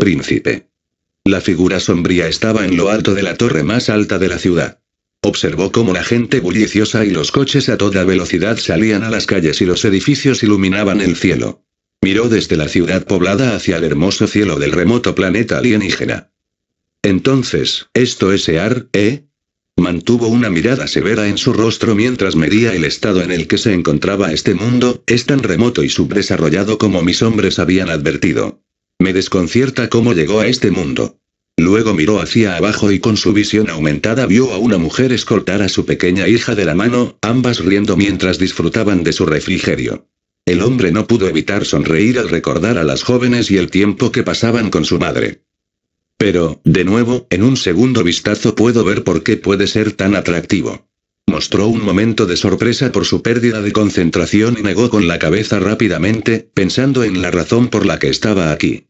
Príncipe. La figura sombría estaba en lo alto de la torre más alta de la ciudad. Observó cómo la gente bulliciosa y los coches a toda velocidad salían a las calles y los edificios iluminaban el cielo. Miró desde la ciudad poblada hacia el hermoso cielo del remoto planeta alienígena. Entonces, ¿esto es EAR, eh? Mantuvo una mirada severa en su rostro mientras medía el estado en el que se encontraba este mundo, es tan remoto y subdesarrollado como mis hombres habían advertido. Me desconcierta cómo llegó a este mundo. Luego miró hacia abajo y con su visión aumentada vio a una mujer escoltar a su pequeña hija de la mano, ambas riendo mientras disfrutaban de su refrigerio. El hombre no pudo evitar sonreír al recordar a las jóvenes y el tiempo que pasaban con su madre. Pero, de nuevo, en un segundo vistazo puedo ver por qué puede ser tan atractivo. Mostró un momento de sorpresa por su pérdida de concentración y negó con la cabeza rápidamente, pensando en la razón por la que estaba aquí.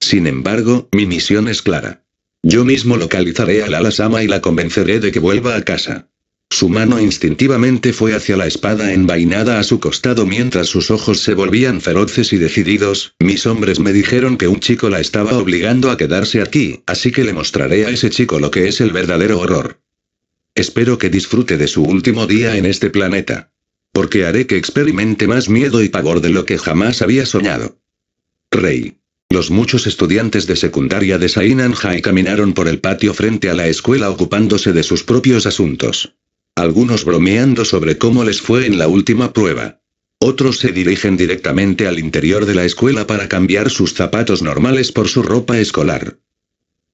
Sin embargo, mi misión es clara. Yo mismo localizaré a la Lasama y la convenceré de que vuelva a casa. Su mano instintivamente fue hacia la espada envainada a su costado mientras sus ojos se volvían feroces y decididos, mis hombres me dijeron que un chico la estaba obligando a quedarse aquí, así que le mostraré a ese chico lo que es el verdadero horror. Espero que disfrute de su último día en este planeta. Porque haré que experimente más miedo y pavor de lo que jamás había soñado. Rey. Los muchos estudiantes de secundaria de Sainanjai caminaron por el patio frente a la escuela ocupándose de sus propios asuntos. Algunos bromeando sobre cómo les fue en la última prueba. Otros se dirigen directamente al interior de la escuela para cambiar sus zapatos normales por su ropa escolar.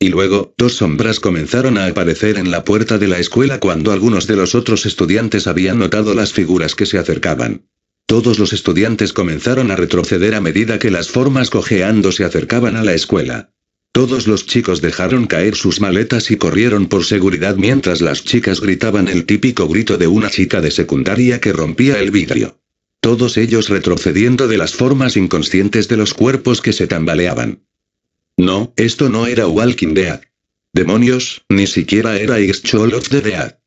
Y luego, dos sombras comenzaron a aparecer en la puerta de la escuela cuando algunos de los otros estudiantes habían notado las figuras que se acercaban. Todos los estudiantes comenzaron a retroceder a medida que las formas cojeando se acercaban a la escuela. Todos los chicos dejaron caer sus maletas y corrieron por seguridad mientras las chicas gritaban el típico grito de una chica de secundaria que rompía el vidrio. Todos ellos retrocediendo de las formas inconscientes de los cuerpos que se tambaleaban. No, esto no era Walking Dead. Demonios, ni siquiera era Ex-Chol of the Dead.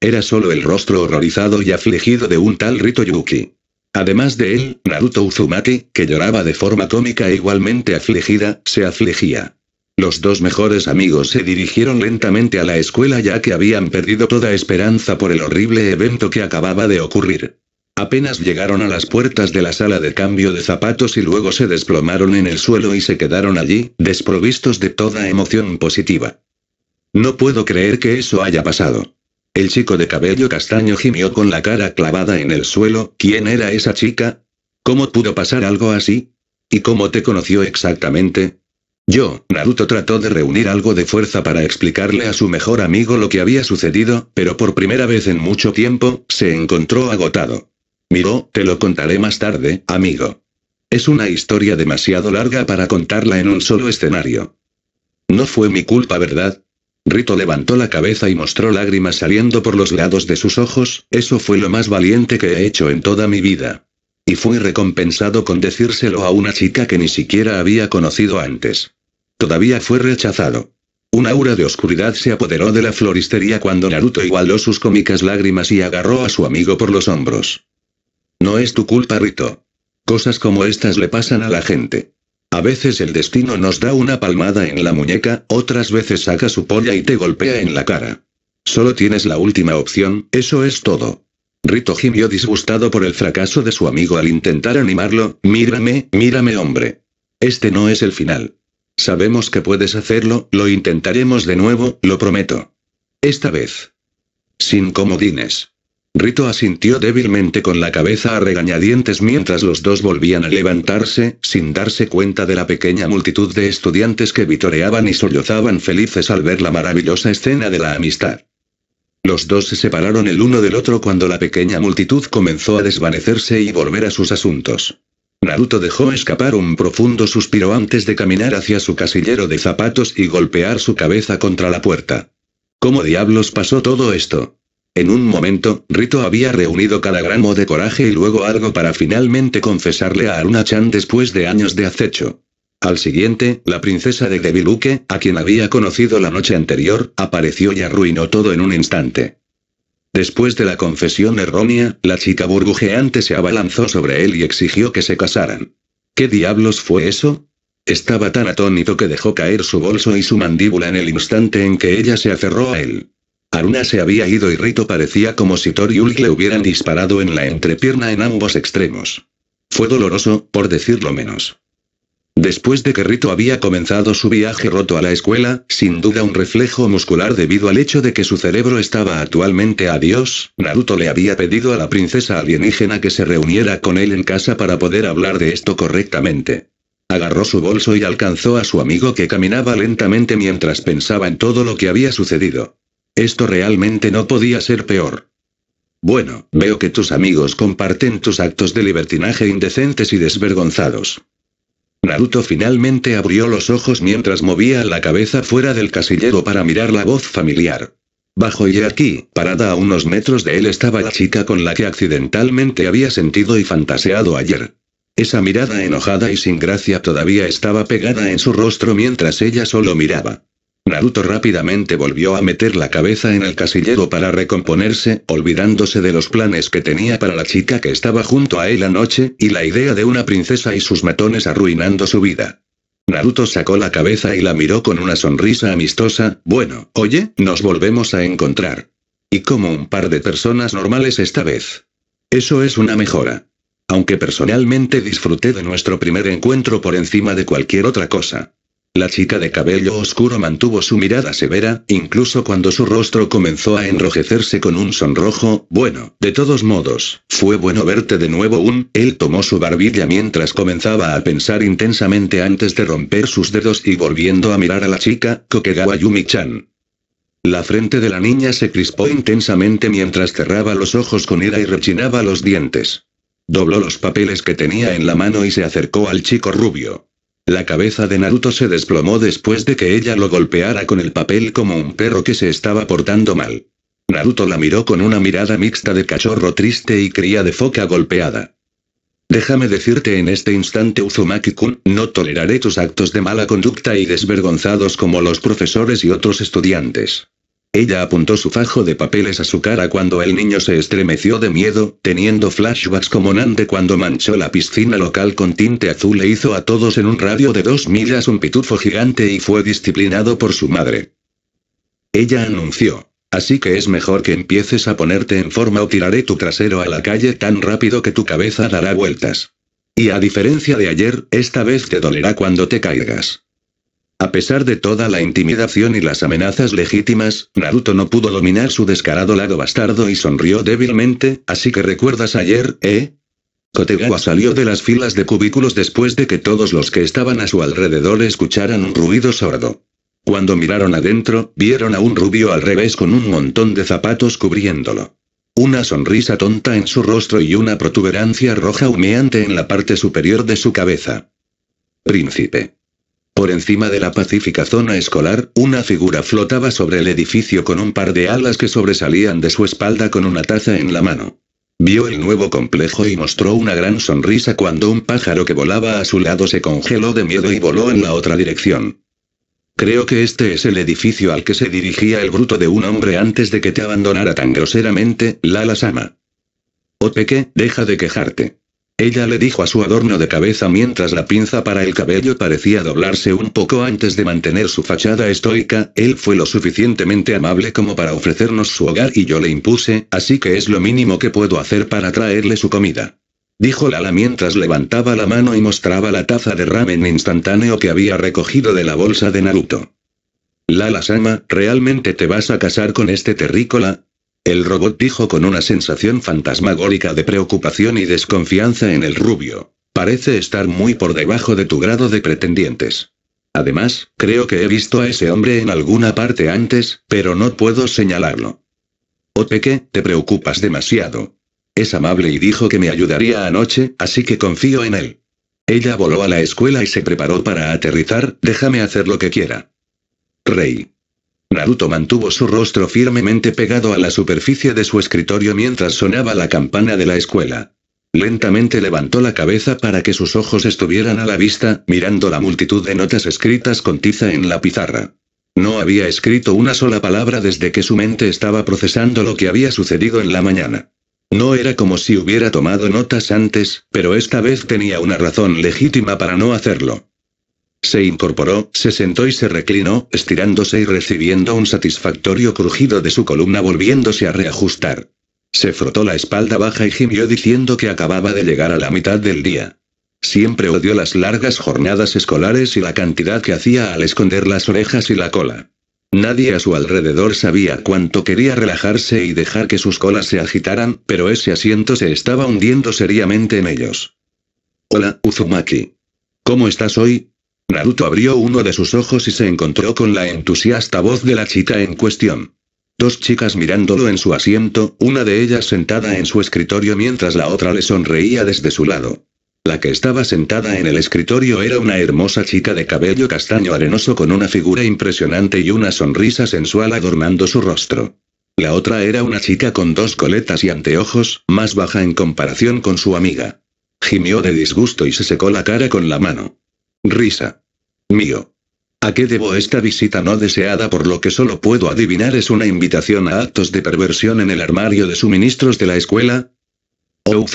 Era solo el rostro horrorizado y afligido de un tal Rito Yuki. Además de él, Naruto Uzumaki, que lloraba de forma cómica e igualmente afligida, se afligía. Los dos mejores amigos se dirigieron lentamente a la escuela ya que habían perdido toda esperanza por el horrible evento que acababa de ocurrir. Apenas llegaron a las puertas de la sala de cambio de zapatos y luego se desplomaron en el suelo y se quedaron allí, desprovistos de toda emoción positiva. No puedo creer que eso haya pasado. El chico de cabello castaño gimió con la cara clavada en el suelo, ¿quién era esa chica? ¿Cómo pudo pasar algo así? ¿Y cómo te conoció exactamente? Yo, Naruto trató de reunir algo de fuerza para explicarle a su mejor amigo lo que había sucedido, pero por primera vez en mucho tiempo, se encontró agotado. Miró, te lo contaré más tarde, amigo. Es una historia demasiado larga para contarla en un solo escenario. No fue mi culpa, ¿verdad? Rito levantó la cabeza y mostró lágrimas saliendo por los lados de sus ojos, eso fue lo más valiente que he hecho en toda mi vida. Y fui recompensado con decírselo a una chica que ni siquiera había conocido antes. Todavía fue rechazado. Un aura de oscuridad se apoderó de la floristería cuando Naruto igualó sus cómicas lágrimas y agarró a su amigo por los hombros. No es tu culpa, Rito. Cosas como estas le pasan a la gente. A veces el destino nos da una palmada en la muñeca, otras veces saca su polla y te golpea en la cara. Solo tienes la última opción, eso es todo. Rito gimió disgustado por el fracaso de su amigo al intentar animarlo, mírame, mírame hombre. Este no es el final. Sabemos que puedes hacerlo, lo intentaremos de nuevo, lo prometo. Esta vez. Sin comodines. Rito asintió débilmente con la cabeza a regañadientes mientras los dos volvían a levantarse, sin darse cuenta de la pequeña multitud de estudiantes que vitoreaban y sollozaban felices al ver la maravillosa escena de la amistad. Los dos se separaron el uno del otro cuando la pequeña multitud comenzó a desvanecerse y volver a sus asuntos. Naruto dejó escapar un profundo suspiro antes de caminar hacia su casillero de zapatos y golpear su cabeza contra la puerta. ¿Cómo diablos pasó todo esto? En un momento, Rito había reunido cada gramo de coraje y luego algo para finalmente confesarle a Aruna Chan después de años de acecho. Al siguiente, la princesa de Deviluke, a quien había conocido la noche anterior, apareció y arruinó todo en un instante. Después de la confesión errónea, la chica burbujeante se abalanzó sobre él y exigió que se casaran. ¿Qué diablos fue eso? Estaba tan atónito que dejó caer su bolso y su mandíbula en el instante en que ella se aferró a él. Aruna se había ido y Rito parecía como si Thor y le hubieran disparado en la entrepierna en ambos extremos. Fue doloroso, por decirlo menos. Después de que Rito había comenzado su viaje roto a la escuela, sin duda un reflejo muscular debido al hecho de que su cerebro estaba actualmente a Dios, Naruto le había pedido a la princesa alienígena que se reuniera con él en casa para poder hablar de esto correctamente. Agarró su bolso y alcanzó a su amigo que caminaba lentamente mientras pensaba en todo lo que había sucedido. Esto realmente no podía ser peor. Bueno, veo que tus amigos comparten tus actos de libertinaje indecentes y desvergonzados. Naruto finalmente abrió los ojos mientras movía la cabeza fuera del casillero para mirar la voz familiar. Bajo y aquí, parada a unos metros de él estaba la chica con la que accidentalmente había sentido y fantaseado ayer. Esa mirada enojada y sin gracia todavía estaba pegada en su rostro mientras ella solo miraba. Naruto rápidamente volvió a meter la cabeza en el casillero para recomponerse, olvidándose de los planes que tenía para la chica que estaba junto a él anoche, y la idea de una princesa y sus matones arruinando su vida. Naruto sacó la cabeza y la miró con una sonrisa amistosa, bueno, oye, nos volvemos a encontrar. Y como un par de personas normales esta vez. Eso es una mejora. Aunque personalmente disfruté de nuestro primer encuentro por encima de cualquier otra cosa. La chica de cabello oscuro mantuvo su mirada severa, incluso cuando su rostro comenzó a enrojecerse con un sonrojo, bueno, de todos modos, fue bueno verte de nuevo un, él tomó su barbilla mientras comenzaba a pensar intensamente antes de romper sus dedos y volviendo a mirar a la chica, Kokegawa Yumi-chan. La frente de la niña se crispó intensamente mientras cerraba los ojos con ira y rechinaba los dientes. Dobló los papeles que tenía en la mano y se acercó al chico rubio. La cabeza de Naruto se desplomó después de que ella lo golpeara con el papel como un perro que se estaba portando mal. Naruto la miró con una mirada mixta de cachorro triste y cría de foca golpeada. Déjame decirte en este instante Uzumaki-kun, no toleraré tus actos de mala conducta y desvergonzados como los profesores y otros estudiantes. Ella apuntó su fajo de papeles a su cara cuando el niño se estremeció de miedo, teniendo flashbacks como Nande cuando manchó la piscina local con tinte azul e hizo a todos en un radio de dos millas un pitufo gigante y fue disciplinado por su madre. Ella anunció. Así que es mejor que empieces a ponerte en forma o tiraré tu trasero a la calle tan rápido que tu cabeza dará vueltas. Y a diferencia de ayer, esta vez te dolerá cuando te caigas. A pesar de toda la intimidación y las amenazas legítimas, Naruto no pudo dominar su descarado lado bastardo y sonrió débilmente, así que recuerdas ayer, ¿eh? Kotegawa salió de las filas de cubículos después de que todos los que estaban a su alrededor escucharan un ruido sordo. Cuando miraron adentro, vieron a un rubio al revés con un montón de zapatos cubriéndolo. Una sonrisa tonta en su rostro y una protuberancia roja humeante en la parte superior de su cabeza. Príncipe. Por encima de la pacífica zona escolar, una figura flotaba sobre el edificio con un par de alas que sobresalían de su espalda con una taza en la mano. Vio el nuevo complejo y mostró una gran sonrisa cuando un pájaro que volaba a su lado se congeló de miedo y voló en la otra dirección. Creo que este es el edificio al que se dirigía el bruto de un hombre antes de que te abandonara tan groseramente, Lala Sama. Opeke, deja de quejarte. Ella le dijo a su adorno de cabeza mientras la pinza para el cabello parecía doblarse un poco antes de mantener su fachada estoica, él fue lo suficientemente amable como para ofrecernos su hogar y yo le impuse, así que es lo mínimo que puedo hacer para traerle su comida. Dijo Lala mientras levantaba la mano y mostraba la taza de ramen instantáneo que había recogido de la bolsa de Naruto. Lala Sama, ¿realmente te vas a casar con este terrícola? El robot dijo con una sensación fantasmagórica de preocupación y desconfianza en el rubio. Parece estar muy por debajo de tu grado de pretendientes. Además, creo que he visto a ese hombre en alguna parte antes, pero no puedo señalarlo. Oteke, te preocupas demasiado. Es amable y dijo que me ayudaría anoche, así que confío en él. Ella voló a la escuela y se preparó para aterrizar, déjame hacer lo que quiera. Rey. Naruto mantuvo su rostro firmemente pegado a la superficie de su escritorio mientras sonaba la campana de la escuela. Lentamente levantó la cabeza para que sus ojos estuvieran a la vista, mirando la multitud de notas escritas con tiza en la pizarra. No había escrito una sola palabra desde que su mente estaba procesando lo que había sucedido en la mañana. No era como si hubiera tomado notas antes, pero esta vez tenía una razón legítima para no hacerlo. Se incorporó, se sentó y se reclinó, estirándose y recibiendo un satisfactorio crujido de su columna volviéndose a reajustar. Se frotó la espalda baja y gimió diciendo que acababa de llegar a la mitad del día. Siempre odió las largas jornadas escolares y la cantidad que hacía al esconder las orejas y la cola. Nadie a su alrededor sabía cuánto quería relajarse y dejar que sus colas se agitaran, pero ese asiento se estaba hundiendo seriamente en ellos. Hola, Uzumaki. ¿Cómo estás hoy? Naruto abrió uno de sus ojos y se encontró con la entusiasta voz de la chica en cuestión. Dos chicas mirándolo en su asiento, una de ellas sentada en su escritorio mientras la otra le sonreía desde su lado. La que estaba sentada en el escritorio era una hermosa chica de cabello castaño arenoso con una figura impresionante y una sonrisa sensual adornando su rostro. La otra era una chica con dos coletas y anteojos, más baja en comparación con su amiga. Gimió de disgusto y se secó la cara con la mano. Risa. Mío. ¿A qué debo esta visita no deseada por lo que solo puedo adivinar es una invitación a actos de perversión en el armario de suministros de la escuela? Oh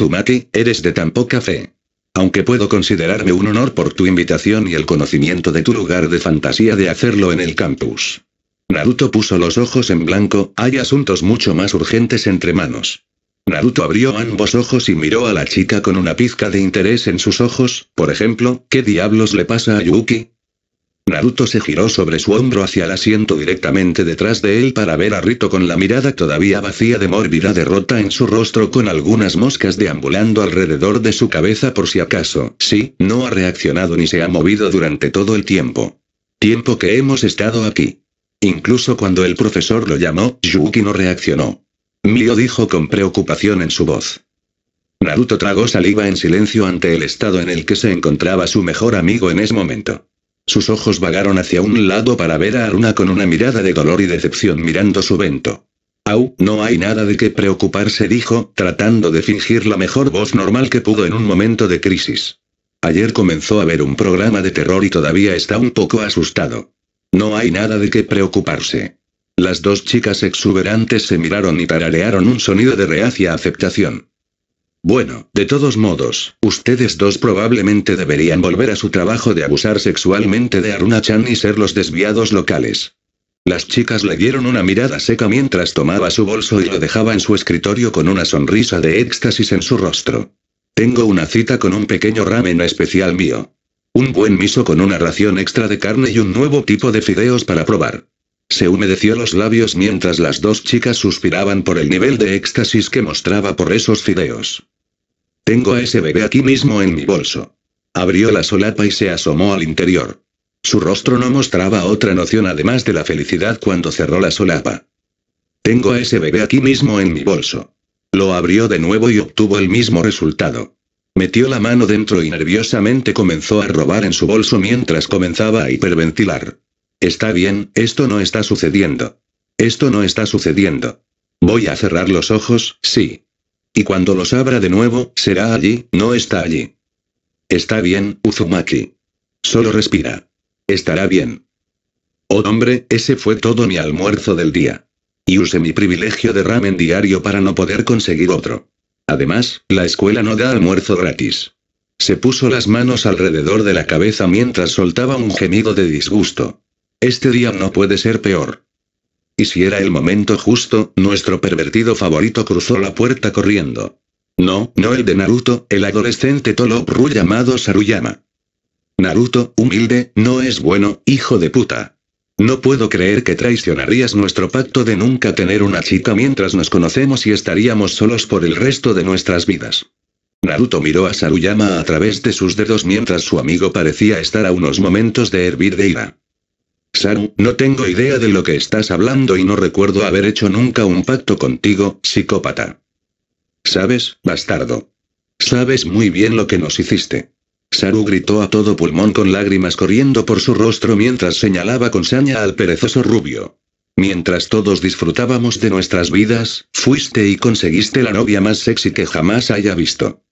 eres de tan poca fe. Aunque puedo considerarme un honor por tu invitación y el conocimiento de tu lugar de fantasía de hacerlo en el campus. Naruto puso los ojos en blanco, hay asuntos mucho más urgentes entre manos. Naruto abrió ambos ojos y miró a la chica con una pizca de interés en sus ojos, por ejemplo, ¿qué diablos le pasa a Yuki? Naruto se giró sobre su hombro hacia el asiento directamente detrás de él para ver a Rito con la mirada todavía vacía de mórbida derrota en su rostro con algunas moscas deambulando alrededor de su cabeza por si acaso. Sí, no ha reaccionado ni se ha movido durante todo el tiempo. Tiempo que hemos estado aquí. Incluso cuando el profesor lo llamó, Yuki no reaccionó. Mio dijo con preocupación en su voz. Naruto tragó saliva en silencio ante el estado en el que se encontraba su mejor amigo en ese momento. Sus ojos vagaron hacia un lado para ver a Aruna con una mirada de dolor y decepción mirando su vento. Au, no hay nada de qué preocuparse, dijo, tratando de fingir la mejor voz normal que pudo en un momento de crisis. Ayer comenzó a ver un programa de terror y todavía está un poco asustado. No hay nada de qué preocuparse. Las dos chicas exuberantes se miraron y tararearon un sonido de reacia aceptación. Bueno, de todos modos, ustedes dos probablemente deberían volver a su trabajo de abusar sexualmente de Aruna-chan y ser los desviados locales. Las chicas le dieron una mirada seca mientras tomaba su bolso y lo dejaba en su escritorio con una sonrisa de éxtasis en su rostro. Tengo una cita con un pequeño ramen especial mío. Un buen miso con una ración extra de carne y un nuevo tipo de fideos para probar. Se humedeció los labios mientras las dos chicas suspiraban por el nivel de éxtasis que mostraba por esos fideos. Tengo a ese bebé aquí mismo en mi bolso. Abrió la solapa y se asomó al interior. Su rostro no mostraba otra noción además de la felicidad cuando cerró la solapa. Tengo a ese bebé aquí mismo en mi bolso. Lo abrió de nuevo y obtuvo el mismo resultado. Metió la mano dentro y nerviosamente comenzó a robar en su bolso mientras comenzaba a hiperventilar. Está bien, esto no está sucediendo. Esto no está sucediendo. Voy a cerrar los ojos, sí. Y cuando los abra de nuevo, será allí, no está allí. Está bien, Uzumaki. Solo respira. Estará bien. Oh hombre, ese fue todo mi almuerzo del día. Y usé mi privilegio de ramen diario para no poder conseguir otro. Además, la escuela no da almuerzo gratis. Se puso las manos alrededor de la cabeza mientras soltaba un gemido de disgusto. Este día no puede ser peor. Y si era el momento justo, nuestro pervertido favorito cruzó la puerta corriendo. No, no el de Naruto, el adolescente Ru llamado Saruyama. Naruto, humilde, no es bueno, hijo de puta. No puedo creer que traicionarías nuestro pacto de nunca tener una chica mientras nos conocemos y estaríamos solos por el resto de nuestras vidas. Naruto miró a Saruyama a través de sus dedos mientras su amigo parecía estar a unos momentos de hervir de ira. Saru, no tengo idea de lo que estás hablando y no recuerdo haber hecho nunca un pacto contigo, psicópata. ¿Sabes, bastardo? Sabes muy bien lo que nos hiciste. Saru gritó a todo pulmón con lágrimas corriendo por su rostro mientras señalaba con saña al perezoso rubio. Mientras todos disfrutábamos de nuestras vidas, fuiste y conseguiste la novia más sexy que jamás haya visto.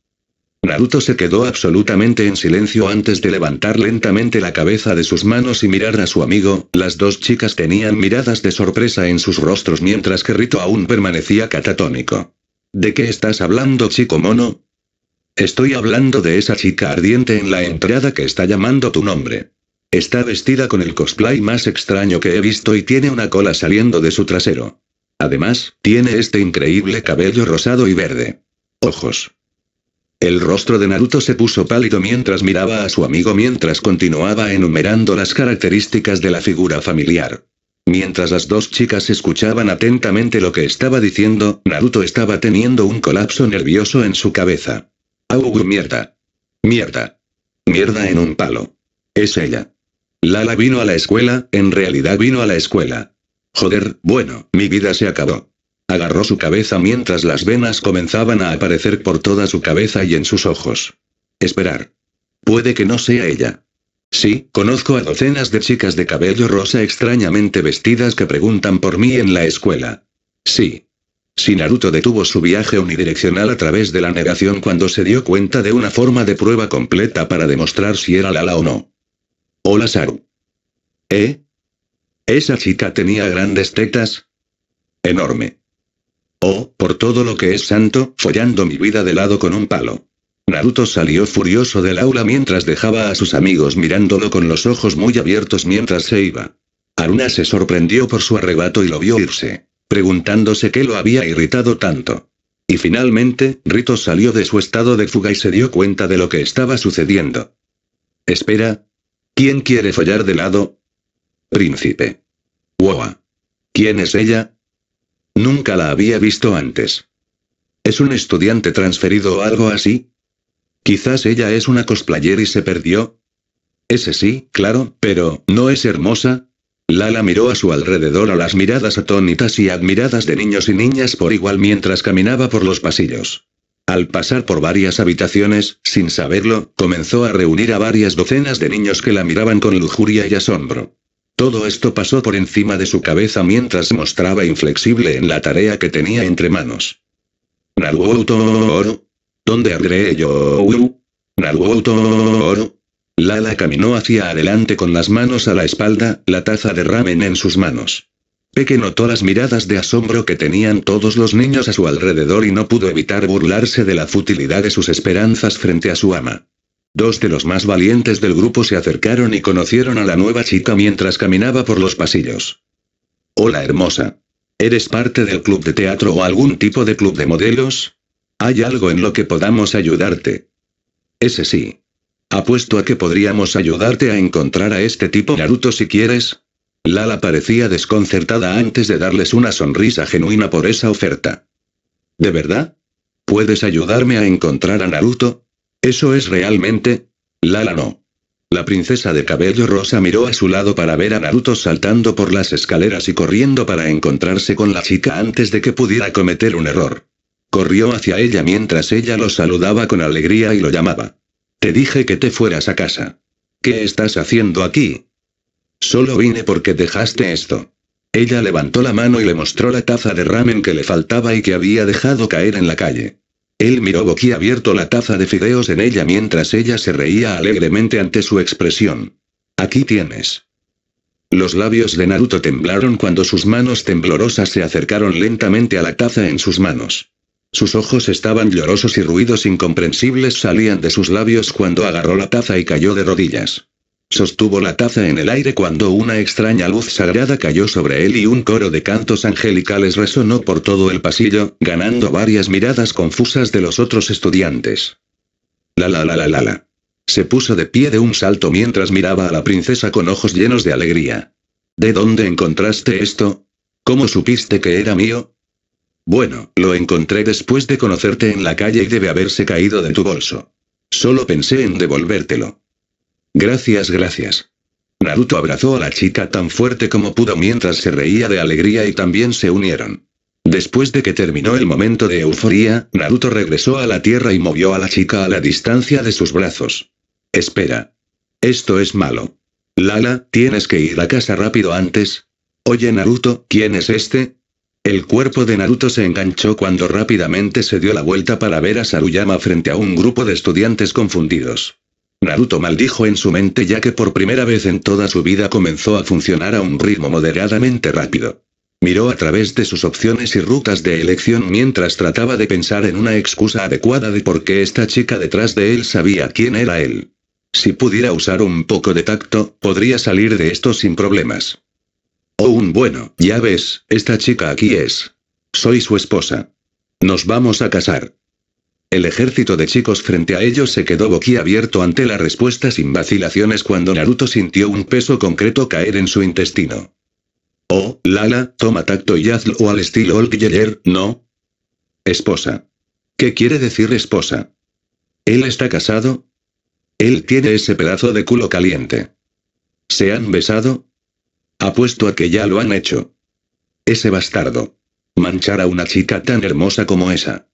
Naruto se quedó absolutamente en silencio antes de levantar lentamente la cabeza de sus manos y mirar a su amigo, las dos chicas tenían miradas de sorpresa en sus rostros mientras que Rito aún permanecía catatónico. ¿De qué estás hablando chico mono? Estoy hablando de esa chica ardiente en la entrada que está llamando tu nombre. Está vestida con el cosplay más extraño que he visto y tiene una cola saliendo de su trasero. Además, tiene este increíble cabello rosado y verde. Ojos. El rostro de Naruto se puso pálido mientras miraba a su amigo mientras continuaba enumerando las características de la figura familiar. Mientras las dos chicas escuchaban atentamente lo que estaba diciendo, Naruto estaba teniendo un colapso nervioso en su cabeza. Augur mierda. Mierda. Mierda en un palo. Es ella. Lala vino a la escuela, en realidad vino a la escuela. Joder, bueno, mi vida se acabó agarró su cabeza mientras las venas comenzaban a aparecer por toda su cabeza y en sus ojos. Esperar. Puede que no sea ella. Sí, conozco a docenas de chicas de cabello rosa extrañamente vestidas que preguntan por mí en la escuela. Sí. Si Naruto detuvo su viaje unidireccional a través de la negación cuando se dio cuenta de una forma de prueba completa para demostrar si era Lala o no. Hola Saru. ¿Eh? ¿Esa chica tenía grandes tetas? Enorme. Oh, por todo lo que es santo, follando mi vida de lado con un palo. Naruto salió furioso del aula mientras dejaba a sus amigos mirándolo con los ojos muy abiertos mientras se iba. Aruna se sorprendió por su arrebato y lo vio irse, preguntándose qué lo había irritado tanto. Y finalmente, Rito salió de su estado de fuga y se dio cuenta de lo que estaba sucediendo. Espera. ¿Quién quiere follar de lado? Príncipe. Wow. ¿Quién es ella? Nunca la había visto antes. ¿Es un estudiante transferido o algo así? Quizás ella es una cosplayer y se perdió. Ese sí, claro, pero, ¿no es hermosa? Lala miró a su alrededor a las miradas atónitas y admiradas de niños y niñas por igual mientras caminaba por los pasillos. Al pasar por varias habitaciones, sin saberlo, comenzó a reunir a varias docenas de niños que la miraban con lujuria y asombro. Todo esto pasó por encima de su cabeza mientras mostraba inflexible en la tarea que tenía entre manos. Naruto. ¿Dónde habré yo? Naruto. Lala caminó hacia adelante con las manos a la espalda, la taza de ramen en sus manos. Peque notó las miradas de asombro que tenían todos los niños a su alrededor y no pudo evitar burlarse de la futilidad de sus esperanzas frente a su ama. Dos de los más valientes del grupo se acercaron y conocieron a la nueva chica mientras caminaba por los pasillos. Hola hermosa. ¿Eres parte del club de teatro o algún tipo de club de modelos? ¿Hay algo en lo que podamos ayudarte? Ese sí. Apuesto a que podríamos ayudarte a encontrar a este tipo Naruto si quieres. Lala parecía desconcertada antes de darles una sonrisa genuina por esa oferta. ¿De verdad? ¿Puedes ayudarme a encontrar a Naruto? ¿Eso es realmente? Lala no. La princesa de cabello rosa miró a su lado para ver a Naruto saltando por las escaleras y corriendo para encontrarse con la chica antes de que pudiera cometer un error. Corrió hacia ella mientras ella lo saludaba con alegría y lo llamaba. Te dije que te fueras a casa. ¿Qué estás haciendo aquí? Solo vine porque dejaste esto. Ella levantó la mano y le mostró la taza de ramen que le faltaba y que había dejado caer en la calle. Él miró boquiabierto la taza de fideos en ella mientras ella se reía alegremente ante su expresión. Aquí tienes. Los labios de Naruto temblaron cuando sus manos temblorosas se acercaron lentamente a la taza en sus manos. Sus ojos estaban llorosos y ruidos incomprensibles salían de sus labios cuando agarró la taza y cayó de rodillas. Sostuvo la taza en el aire cuando una extraña luz sagrada cayó sobre él y un coro de cantos angelicales resonó por todo el pasillo, ganando varias miradas confusas de los otros estudiantes. La la la la la la. Se puso de pie de un salto mientras miraba a la princesa con ojos llenos de alegría. ¿De dónde encontraste esto? ¿Cómo supiste que era mío? Bueno, lo encontré después de conocerte en la calle y debe haberse caído de tu bolso. Solo pensé en devolvértelo. Gracias, gracias. Naruto abrazó a la chica tan fuerte como pudo mientras se reía de alegría y también se unieron. Después de que terminó el momento de euforía, Naruto regresó a la Tierra y movió a la chica a la distancia de sus brazos. Espera. Esto es malo. Lala, tienes que ir a casa rápido antes. Oye Naruto, ¿quién es este? El cuerpo de Naruto se enganchó cuando rápidamente se dio la vuelta para ver a Saruyama frente a un grupo de estudiantes confundidos. Naruto maldijo en su mente ya que por primera vez en toda su vida comenzó a funcionar a un ritmo moderadamente rápido. Miró a través de sus opciones y rutas de elección mientras trataba de pensar en una excusa adecuada de por qué esta chica detrás de él sabía quién era él. Si pudiera usar un poco de tacto, podría salir de esto sin problemas. Oh, un bueno, ya ves, esta chica aquí es. Soy su esposa. Nos vamos a casar. El ejército de chicos frente a ellos se quedó boquiabierto ante la respuesta sin vacilaciones cuando Naruto sintió un peso concreto caer en su intestino. Oh, Lala, toma tacto y hazlo al estilo Old Yeller, ¿no? Esposa. ¿Qué quiere decir esposa? ¿Él está casado? Él tiene ese pedazo de culo caliente. ¿Se han besado? Apuesto a que ya lo han hecho. Ese bastardo. Manchar a una chica tan hermosa como esa.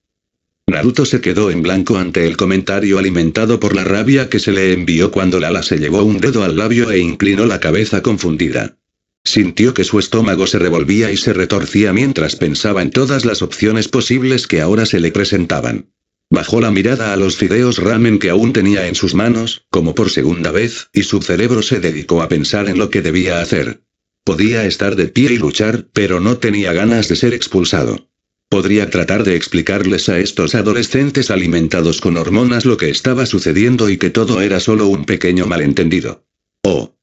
Naruto se quedó en blanco ante el comentario alimentado por la rabia que se le envió cuando Lala se llevó un dedo al labio e inclinó la cabeza confundida. Sintió que su estómago se revolvía y se retorcía mientras pensaba en todas las opciones posibles que ahora se le presentaban. Bajó la mirada a los fideos ramen que aún tenía en sus manos, como por segunda vez, y su cerebro se dedicó a pensar en lo que debía hacer. Podía estar de pie y luchar, pero no tenía ganas de ser expulsado. Podría tratar de explicarles a estos adolescentes alimentados con hormonas lo que estaba sucediendo y que todo era solo un pequeño malentendido. Oh.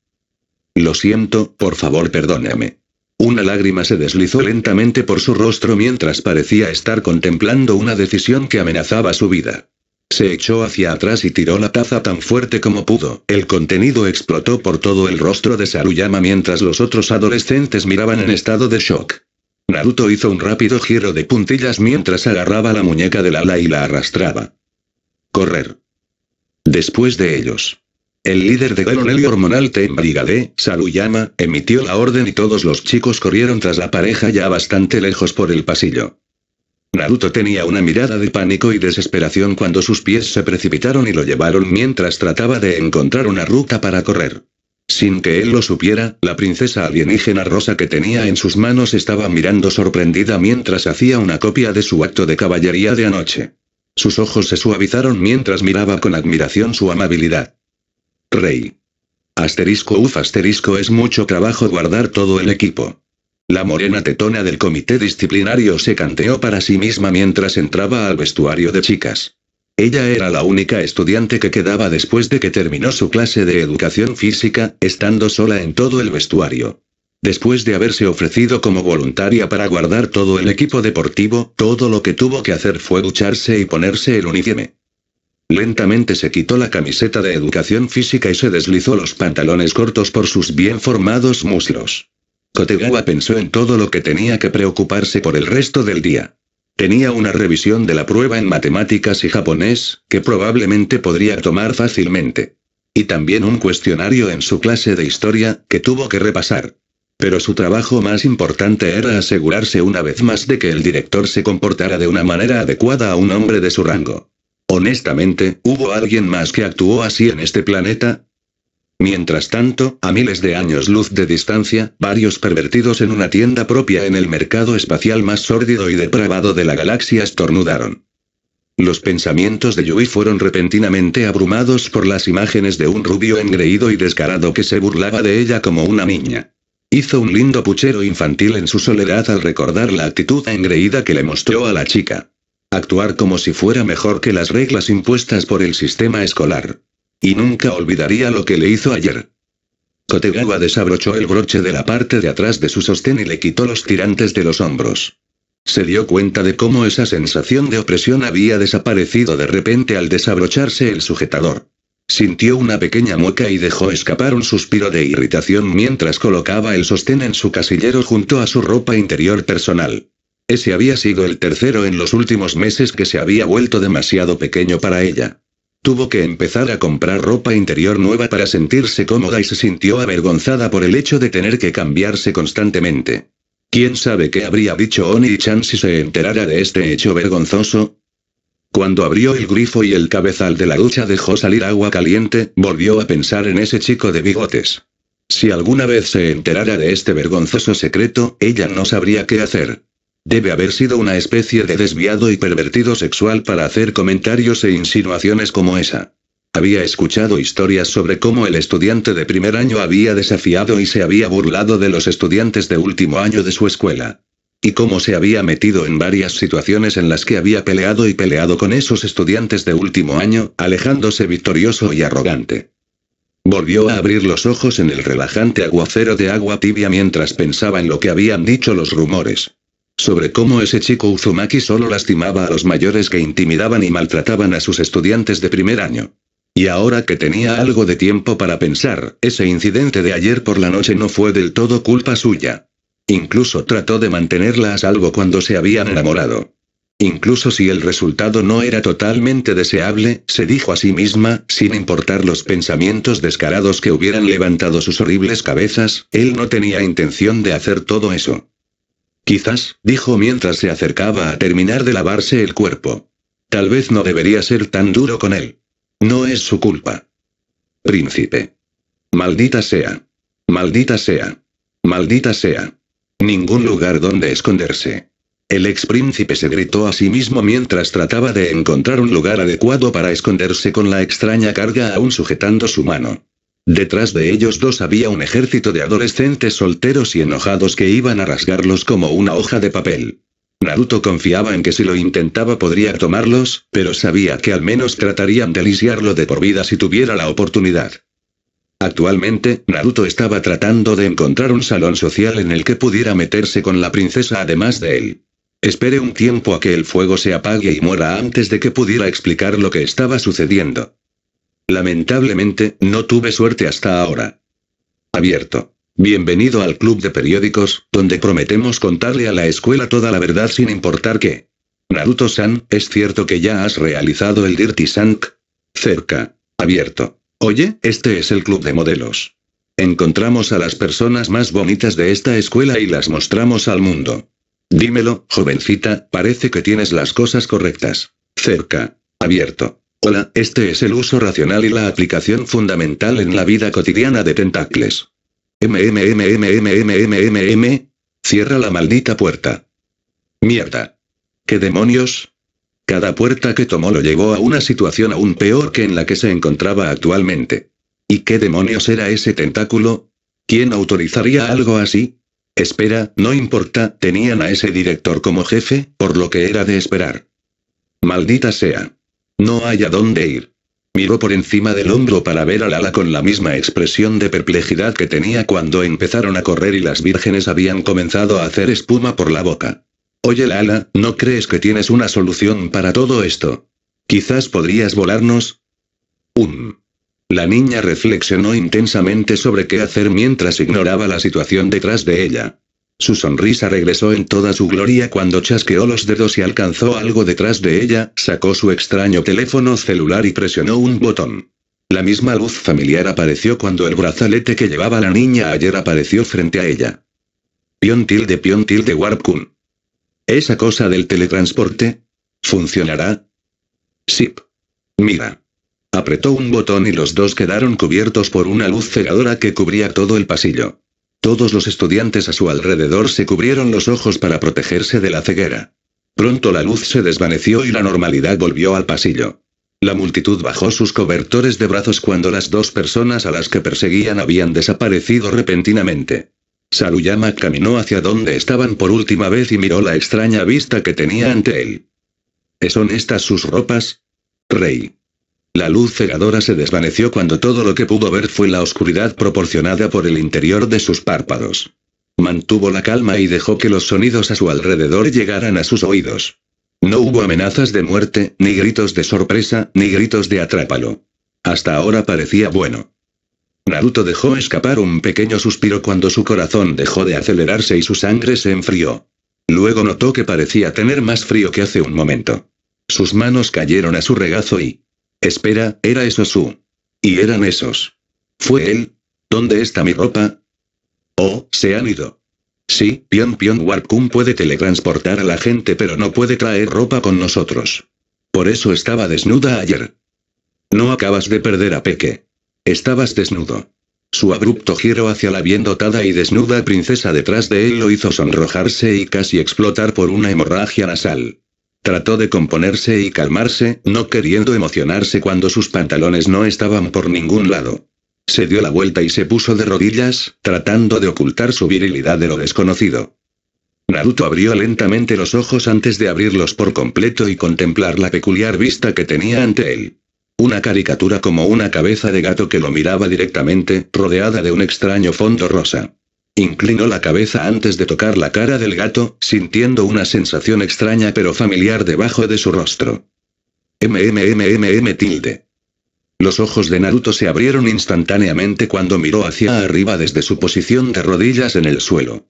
Lo siento, por favor perdóname. Una lágrima se deslizó lentamente por su rostro mientras parecía estar contemplando una decisión que amenazaba su vida. Se echó hacia atrás y tiró la taza tan fuerte como pudo. El contenido explotó por todo el rostro de Saruyama mientras los otros adolescentes miraban en estado de shock. Naruto hizo un rápido giro de puntillas mientras agarraba la muñeca del ala y la arrastraba. Correr. Después de ellos. El líder de Garonel hormonal de Saluyama, emitió la orden y todos los chicos corrieron tras la pareja ya bastante lejos por el pasillo. Naruto tenía una mirada de pánico y desesperación cuando sus pies se precipitaron y lo llevaron mientras trataba de encontrar una ruta para correr. Sin que él lo supiera, la princesa alienígena rosa que tenía en sus manos estaba mirando sorprendida mientras hacía una copia de su acto de caballería de anoche. Sus ojos se suavizaron mientras miraba con admiración su amabilidad. Rey. Asterisco uf asterisco es mucho trabajo guardar todo el equipo. La morena tetona del comité disciplinario se canteó para sí misma mientras entraba al vestuario de chicas. Ella era la única estudiante que quedaba después de que terminó su clase de educación física, estando sola en todo el vestuario. Después de haberse ofrecido como voluntaria para guardar todo el equipo deportivo, todo lo que tuvo que hacer fue ducharse y ponerse el uniforme. Lentamente se quitó la camiseta de educación física y se deslizó los pantalones cortos por sus bien formados muslos. Kotegawa pensó en todo lo que tenía que preocuparse por el resto del día. Tenía una revisión de la prueba en matemáticas y japonés, que probablemente podría tomar fácilmente. Y también un cuestionario en su clase de historia, que tuvo que repasar. Pero su trabajo más importante era asegurarse una vez más de que el director se comportara de una manera adecuada a un hombre de su rango. Honestamente, ¿hubo alguien más que actuó así en este planeta? Mientras tanto, a miles de años luz de distancia, varios pervertidos en una tienda propia en el mercado espacial más sórdido y depravado de la galaxia estornudaron. Los pensamientos de Yui fueron repentinamente abrumados por las imágenes de un rubio engreído y descarado que se burlaba de ella como una niña. Hizo un lindo puchero infantil en su soledad al recordar la actitud engreída que le mostró a la chica. Actuar como si fuera mejor que las reglas impuestas por el sistema escolar. Y nunca olvidaría lo que le hizo ayer. Kotegawa desabrochó el broche de la parte de atrás de su sostén y le quitó los tirantes de los hombros. Se dio cuenta de cómo esa sensación de opresión había desaparecido de repente al desabrocharse el sujetador. Sintió una pequeña mueca y dejó escapar un suspiro de irritación mientras colocaba el sostén en su casillero junto a su ropa interior personal. Ese había sido el tercero en los últimos meses que se había vuelto demasiado pequeño para ella. Tuvo que empezar a comprar ropa interior nueva para sentirse cómoda y se sintió avergonzada por el hecho de tener que cambiarse constantemente. ¿Quién sabe qué habría dicho Oni-chan si se enterara de este hecho vergonzoso? Cuando abrió el grifo y el cabezal de la ducha dejó salir agua caliente, volvió a pensar en ese chico de bigotes. Si alguna vez se enterara de este vergonzoso secreto, ella no sabría qué hacer. Debe haber sido una especie de desviado y pervertido sexual para hacer comentarios e insinuaciones como esa. Había escuchado historias sobre cómo el estudiante de primer año había desafiado y se había burlado de los estudiantes de último año de su escuela. Y cómo se había metido en varias situaciones en las que había peleado y peleado con esos estudiantes de último año, alejándose victorioso y arrogante. Volvió a abrir los ojos en el relajante aguacero de agua tibia mientras pensaba en lo que habían dicho los rumores sobre cómo ese chico Uzumaki solo lastimaba a los mayores que intimidaban y maltrataban a sus estudiantes de primer año. Y ahora que tenía algo de tiempo para pensar, ese incidente de ayer por la noche no fue del todo culpa suya. Incluso trató de mantenerla a salvo cuando se habían enamorado. Incluso si el resultado no era totalmente deseable, se dijo a sí misma, sin importar los pensamientos descarados que hubieran levantado sus horribles cabezas, él no tenía intención de hacer todo eso. Quizás, dijo mientras se acercaba a terminar de lavarse el cuerpo. Tal vez no debería ser tan duro con él. No es su culpa. Príncipe. Maldita sea. Maldita sea. Maldita sea. Ningún lugar donde esconderse. El ex príncipe se gritó a sí mismo mientras trataba de encontrar un lugar adecuado para esconderse con la extraña carga aún sujetando su mano. Detrás de ellos dos había un ejército de adolescentes solteros y enojados que iban a rasgarlos como una hoja de papel. Naruto confiaba en que si lo intentaba podría tomarlos, pero sabía que al menos tratarían de lisiarlo de por vida si tuviera la oportunidad. Actualmente, Naruto estaba tratando de encontrar un salón social en el que pudiera meterse con la princesa además de él. Espere un tiempo a que el fuego se apague y muera antes de que pudiera explicar lo que estaba sucediendo. Lamentablemente, no tuve suerte hasta ahora. Abierto. Bienvenido al club de periódicos, donde prometemos contarle a la escuela toda la verdad sin importar qué. Naruto-san, ¿es cierto que ya has realizado el Dirty Sank? Cerca. Abierto. Oye, este es el club de modelos. Encontramos a las personas más bonitas de esta escuela y las mostramos al mundo. Dímelo, jovencita, parece que tienes las cosas correctas. Cerca. Abierto. Hola, este es el uso racional y la aplicación fundamental en la vida cotidiana de Tentacles. M Cierra la maldita puerta. Mierda. ¿Qué demonios? Cada puerta que tomó lo llevó a una situación aún peor que en la que se encontraba actualmente. ¿Y qué demonios era ese tentáculo? ¿Quién autorizaría algo así? Espera, no importa, tenían a ese director como jefe, por lo que era de esperar. Maldita sea. No hay a dónde ir. Miró por encima del hombro para ver a Lala con la misma expresión de perplejidad que tenía cuando empezaron a correr y las vírgenes habían comenzado a hacer espuma por la boca. Oye Lala, ¿no crees que tienes una solución para todo esto? Quizás podrías volarnos. Un. Um. La niña reflexionó intensamente sobre qué hacer mientras ignoraba la situación detrás de ella. Su sonrisa regresó en toda su gloria cuando chasqueó los dedos y alcanzó algo detrás de ella, sacó su extraño teléfono celular y presionó un botón. La misma luz familiar apareció cuando el brazalete que llevaba la niña ayer apareció frente a ella. Pion tilde pion tilde warp ¿Esa cosa del teletransporte? ¿Funcionará? Sip. Mira. Apretó un botón y los dos quedaron cubiertos por una luz cegadora que cubría todo el pasillo. Todos los estudiantes a su alrededor se cubrieron los ojos para protegerse de la ceguera. Pronto la luz se desvaneció y la normalidad volvió al pasillo. La multitud bajó sus cobertores de brazos cuando las dos personas a las que perseguían habían desaparecido repentinamente. Saruyama caminó hacia donde estaban por última vez y miró la extraña vista que tenía ante él. ¿Son estas sus ropas? Rey. La luz cegadora se desvaneció cuando todo lo que pudo ver fue la oscuridad proporcionada por el interior de sus párpados. Mantuvo la calma y dejó que los sonidos a su alrededor llegaran a sus oídos. No hubo amenazas de muerte, ni gritos de sorpresa, ni gritos de atrápalo. Hasta ahora parecía bueno. Naruto dejó escapar un pequeño suspiro cuando su corazón dejó de acelerarse y su sangre se enfrió. Luego notó que parecía tener más frío que hace un momento. Sus manos cayeron a su regazo y, Espera, era eso su. Y eran esos. ¿Fue él? ¿Dónde está mi ropa? Oh, se han ido. Sí, Pion Pion Warkun puede teletransportar a la gente pero no puede traer ropa con nosotros. Por eso estaba desnuda ayer. No acabas de perder a Peque. Estabas desnudo. Su abrupto giro hacia la bien dotada y desnuda princesa detrás de él lo hizo sonrojarse y casi explotar por una hemorragia nasal. Trató de componerse y calmarse, no queriendo emocionarse cuando sus pantalones no estaban por ningún lado. Se dio la vuelta y se puso de rodillas, tratando de ocultar su virilidad de lo desconocido. Naruto abrió lentamente los ojos antes de abrirlos por completo y contemplar la peculiar vista que tenía ante él. Una caricatura como una cabeza de gato que lo miraba directamente, rodeada de un extraño fondo rosa. Inclinó la cabeza antes de tocar la cara del gato, sintiendo una sensación extraña pero familiar debajo de su rostro. MMMMM tilde. Los ojos de Naruto se abrieron instantáneamente cuando miró hacia arriba desde su posición de rodillas en el suelo.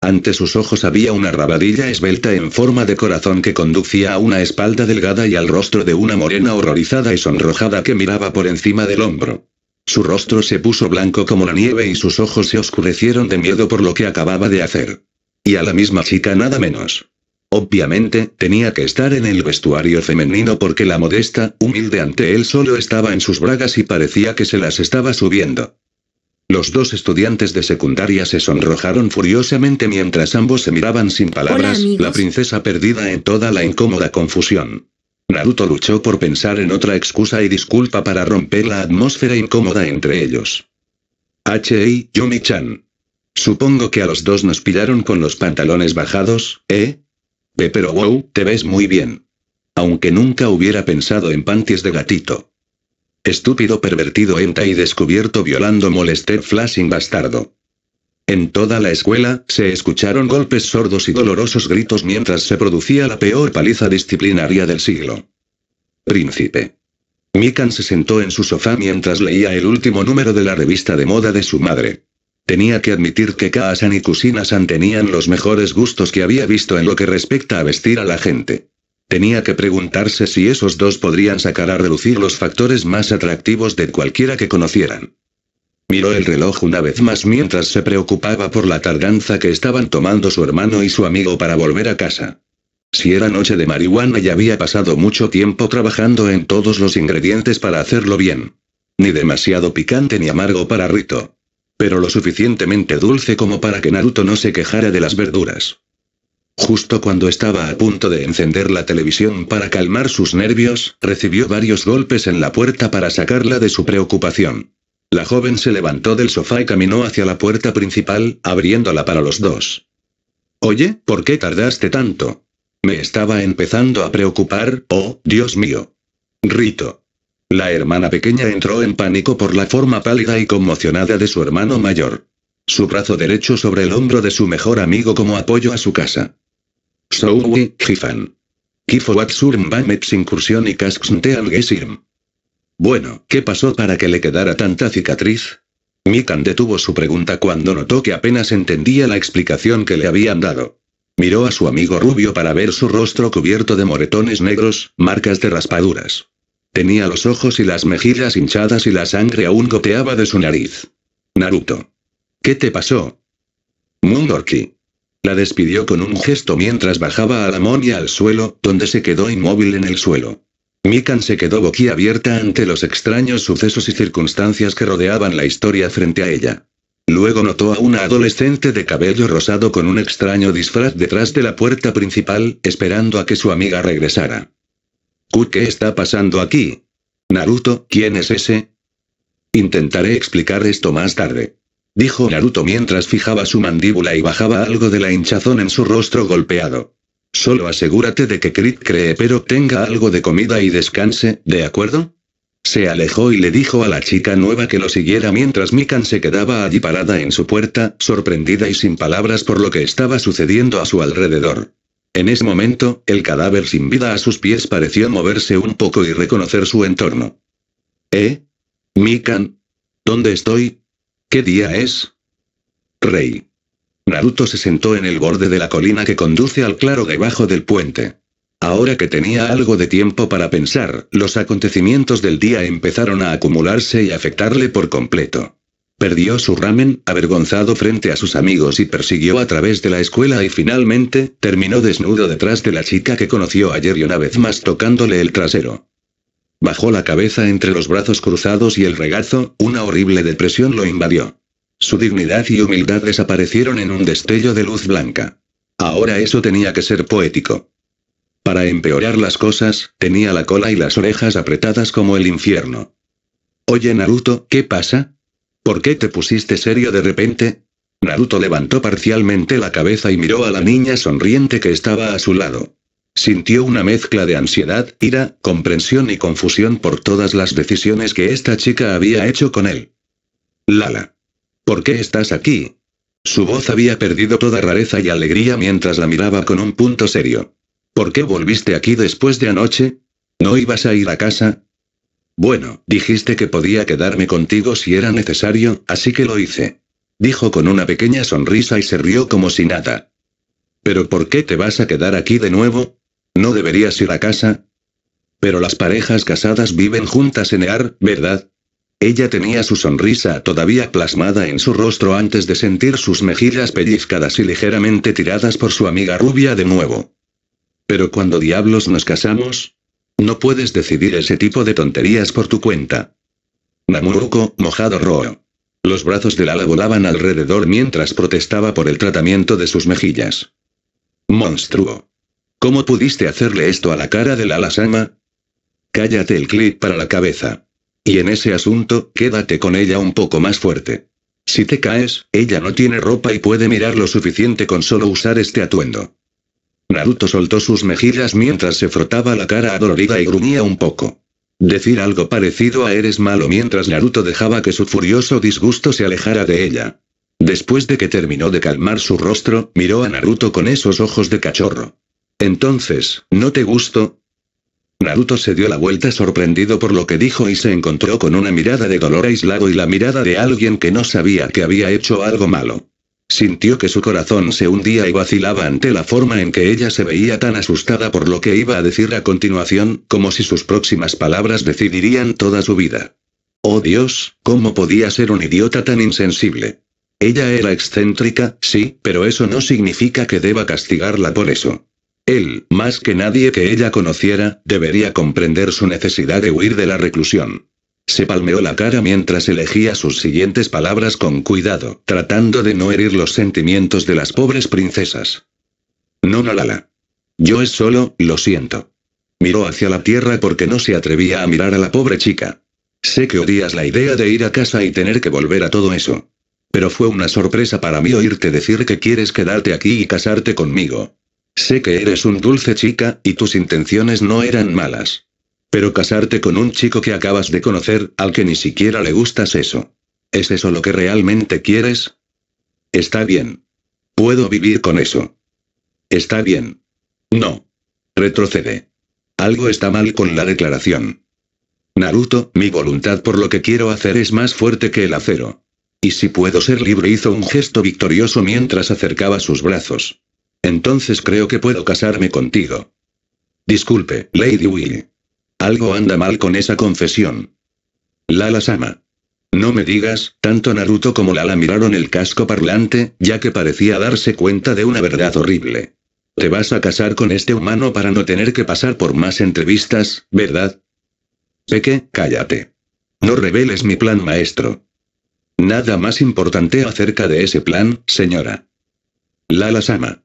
Ante sus ojos había una rabadilla esbelta en forma de corazón que conducía a una espalda delgada y al rostro de una morena horrorizada y sonrojada que miraba por encima del hombro. Su rostro se puso blanco como la nieve y sus ojos se oscurecieron de miedo por lo que acababa de hacer. Y a la misma chica nada menos. Obviamente, tenía que estar en el vestuario femenino porque la modesta, humilde ante él solo estaba en sus bragas y parecía que se las estaba subiendo. Los dos estudiantes de secundaria se sonrojaron furiosamente mientras ambos se miraban sin palabras, la princesa perdida en toda la incómoda confusión. Naruto luchó por pensar en otra excusa y disculpa para romper la atmósfera incómoda entre ellos. H.I. yomi chan Supongo que a los dos nos pillaron con los pantalones bajados, ¿eh? Ve, pero wow, te ves muy bien. Aunque nunca hubiera pensado en panties de gatito. Estúpido pervertido enta y descubierto violando molester flashing bastardo. En toda la escuela, se escucharon golpes sordos y dolorosos gritos mientras se producía la peor paliza disciplinaria del siglo. Príncipe. Mikan se sentó en su sofá mientras leía el último número de la revista de moda de su madre. Tenía que admitir que Kaasan y Kusina-san tenían los mejores gustos que había visto en lo que respecta a vestir a la gente. Tenía que preguntarse si esos dos podrían sacar a relucir los factores más atractivos de cualquiera que conocieran. Miró el reloj una vez más mientras se preocupaba por la tardanza que estaban tomando su hermano y su amigo para volver a casa. Si era noche de marihuana y había pasado mucho tiempo trabajando en todos los ingredientes para hacerlo bien. Ni demasiado picante ni amargo para Rito. Pero lo suficientemente dulce como para que Naruto no se quejara de las verduras. Justo cuando estaba a punto de encender la televisión para calmar sus nervios, recibió varios golpes en la puerta para sacarla de su preocupación. La joven se levantó del sofá y caminó hacia la puerta principal, abriéndola para los dos. Oye, ¿por qué tardaste tanto? Me estaba empezando a preocupar, oh, Dios mío. Rito. La hermana pequeña entró en pánico por la forma pálida y conmocionada de su hermano mayor. Su brazo derecho sobre el hombro de su mejor amigo como apoyo a su casa. Kifo Incursión y Gesirm. Bueno, ¿qué pasó para que le quedara tanta cicatriz? Mikan detuvo su pregunta cuando notó que apenas entendía la explicación que le habían dado. Miró a su amigo rubio para ver su rostro cubierto de moretones negros, marcas de raspaduras. Tenía los ojos y las mejillas hinchadas y la sangre aún goteaba de su nariz. Naruto. ¿Qué te pasó? Mundorki. La despidió con un gesto mientras bajaba a la monia al suelo, donde se quedó inmóvil en el suelo. Mikan se quedó boquiabierta ante los extraños sucesos y circunstancias que rodeaban la historia frente a ella. Luego notó a una adolescente de cabello rosado con un extraño disfraz detrás de la puerta principal, esperando a que su amiga regresara. ¿Qué está pasando aquí? Naruto, ¿quién es ese? Intentaré explicar esto más tarde. Dijo Naruto mientras fijaba su mandíbula y bajaba algo de la hinchazón en su rostro golpeado. Solo asegúrate de que Crit cree pero tenga algo de comida y descanse, ¿de acuerdo? Se alejó y le dijo a la chica nueva que lo siguiera mientras Mikan se quedaba allí parada en su puerta, sorprendida y sin palabras por lo que estaba sucediendo a su alrededor. En ese momento, el cadáver sin vida a sus pies pareció moverse un poco y reconocer su entorno. ¿Eh? Mikan. ¿Dónde estoy? ¿Qué día es? Rey. Naruto se sentó en el borde de la colina que conduce al claro debajo del puente. Ahora que tenía algo de tiempo para pensar, los acontecimientos del día empezaron a acumularse y afectarle por completo. Perdió su ramen, avergonzado frente a sus amigos y persiguió a través de la escuela y finalmente, terminó desnudo detrás de la chica que conoció ayer y una vez más tocándole el trasero. Bajó la cabeza entre los brazos cruzados y el regazo, una horrible depresión lo invadió. Su dignidad y humildad desaparecieron en un destello de luz blanca. Ahora eso tenía que ser poético. Para empeorar las cosas, tenía la cola y las orejas apretadas como el infierno. Oye Naruto, ¿qué pasa? ¿Por qué te pusiste serio de repente? Naruto levantó parcialmente la cabeza y miró a la niña sonriente que estaba a su lado. Sintió una mezcla de ansiedad, ira, comprensión y confusión por todas las decisiones que esta chica había hecho con él. Lala. ¿Por qué estás aquí? Su voz había perdido toda rareza y alegría mientras la miraba con un punto serio. ¿Por qué volviste aquí después de anoche? ¿No ibas a ir a casa? Bueno, dijiste que podía quedarme contigo si era necesario, así que lo hice. Dijo con una pequeña sonrisa y se rió como si nada. ¿Pero por qué te vas a quedar aquí de nuevo? ¿No deberías ir a casa? Pero las parejas casadas viven juntas en EAR, ¿verdad? Ella tenía su sonrisa todavía plasmada en su rostro antes de sentir sus mejillas pellizcadas y ligeramente tiradas por su amiga rubia de nuevo. Pero cuando diablos nos casamos, no puedes decidir ese tipo de tonterías por tu cuenta. Namuruko, mojado rojo. Los brazos de ala volaban alrededor mientras protestaba por el tratamiento de sus mejillas. Monstruo. ¿Cómo pudiste hacerle esto a la cara de ala-sama? Cállate el clip para la cabeza. Y en ese asunto, quédate con ella un poco más fuerte. Si te caes, ella no tiene ropa y puede mirar lo suficiente con solo usar este atuendo. Naruto soltó sus mejillas mientras se frotaba la cara adolorida y gruñía un poco. Decir algo parecido a eres malo mientras Naruto dejaba que su furioso disgusto se alejara de ella. Después de que terminó de calmar su rostro, miró a Naruto con esos ojos de cachorro. Entonces, ¿no te gusto? Naruto se dio la vuelta sorprendido por lo que dijo y se encontró con una mirada de dolor aislado y la mirada de alguien que no sabía que había hecho algo malo. Sintió que su corazón se hundía y vacilaba ante la forma en que ella se veía tan asustada por lo que iba a decir a continuación, como si sus próximas palabras decidirían toda su vida. Oh Dios, ¿cómo podía ser un idiota tan insensible? Ella era excéntrica, sí, pero eso no significa que deba castigarla por eso. Él, más que nadie que ella conociera, debería comprender su necesidad de huir de la reclusión. Se palmeó la cara mientras elegía sus siguientes palabras con cuidado, tratando de no herir los sentimientos de las pobres princesas. No, no, Lala. Yo es solo, lo siento. Miró hacia la tierra porque no se atrevía a mirar a la pobre chica. Sé que odias la idea de ir a casa y tener que volver a todo eso. Pero fue una sorpresa para mí oírte decir que quieres quedarte aquí y casarte conmigo. Sé que eres un dulce chica, y tus intenciones no eran malas. Pero casarte con un chico que acabas de conocer, al que ni siquiera le gustas eso. ¿Es eso lo que realmente quieres? Está bien. Puedo vivir con eso. Está bien. No. Retrocede. Algo está mal con la declaración. Naruto, mi voluntad por lo que quiero hacer es más fuerte que el acero. Y si puedo ser libre hizo un gesto victorioso mientras acercaba sus brazos. Entonces creo que puedo casarme contigo. Disculpe, Lady Will. Algo anda mal con esa confesión. Lala Sama. No me digas, tanto Naruto como Lala miraron el casco parlante, ya que parecía darse cuenta de una verdad horrible. Te vas a casar con este humano para no tener que pasar por más entrevistas, ¿verdad? Peque, cállate. No reveles mi plan maestro. Nada más importante acerca de ese plan, señora. Lala Sama.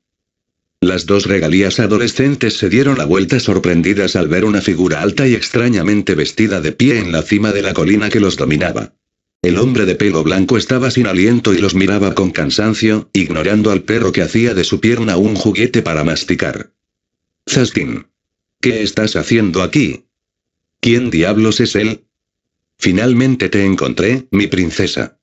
Las dos regalías adolescentes se dieron la vuelta sorprendidas al ver una figura alta y extrañamente vestida de pie en la cima de la colina que los dominaba. El hombre de pelo blanco estaba sin aliento y los miraba con cansancio, ignorando al perro que hacía de su pierna un juguete para masticar. Zastin. ¿Qué estás haciendo aquí? ¿Quién diablos es él? Finalmente te encontré, mi princesa.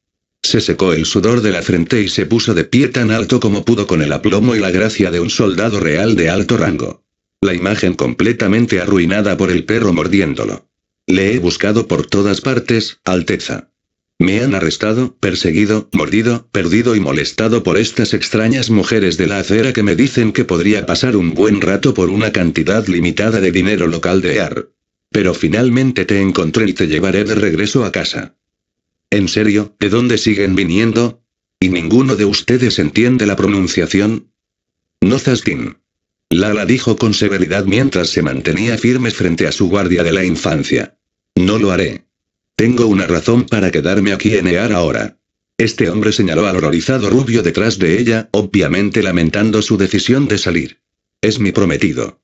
Se secó el sudor de la frente y se puso de pie tan alto como pudo con el aplomo y la gracia de un soldado real de alto rango. La imagen completamente arruinada por el perro mordiéndolo. Le he buscado por todas partes, Alteza. Me han arrestado, perseguido, mordido, perdido y molestado por estas extrañas mujeres de la acera que me dicen que podría pasar un buen rato por una cantidad limitada de dinero local de AR. Pero finalmente te encontré y te llevaré de regreso a casa. En serio, ¿de dónde siguen viniendo? ¿Y ninguno de ustedes entiende la pronunciación? No Zastin. Lala dijo con severidad mientras se mantenía firme frente a su guardia de la infancia. No lo haré. Tengo una razón para quedarme aquí en Ear ahora. Este hombre señaló al horrorizado rubio detrás de ella, obviamente lamentando su decisión de salir. Es mi prometido.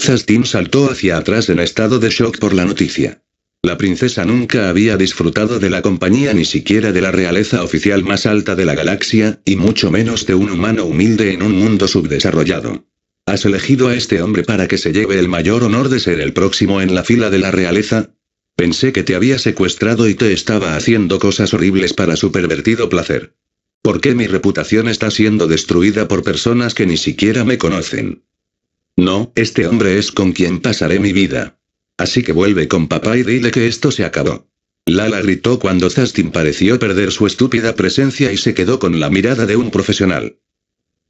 Zastin saltó hacia atrás en estado de shock por la noticia. La princesa nunca había disfrutado de la compañía ni siquiera de la realeza oficial más alta de la galaxia, y mucho menos de un humano humilde en un mundo subdesarrollado. ¿Has elegido a este hombre para que se lleve el mayor honor de ser el próximo en la fila de la realeza? Pensé que te había secuestrado y te estaba haciendo cosas horribles para su pervertido placer. ¿Por qué mi reputación está siendo destruida por personas que ni siquiera me conocen? No, este hombre es con quien pasaré mi vida. Así que vuelve con papá y dile que esto se acabó. Lala gritó cuando Zastin pareció perder su estúpida presencia y se quedó con la mirada de un profesional.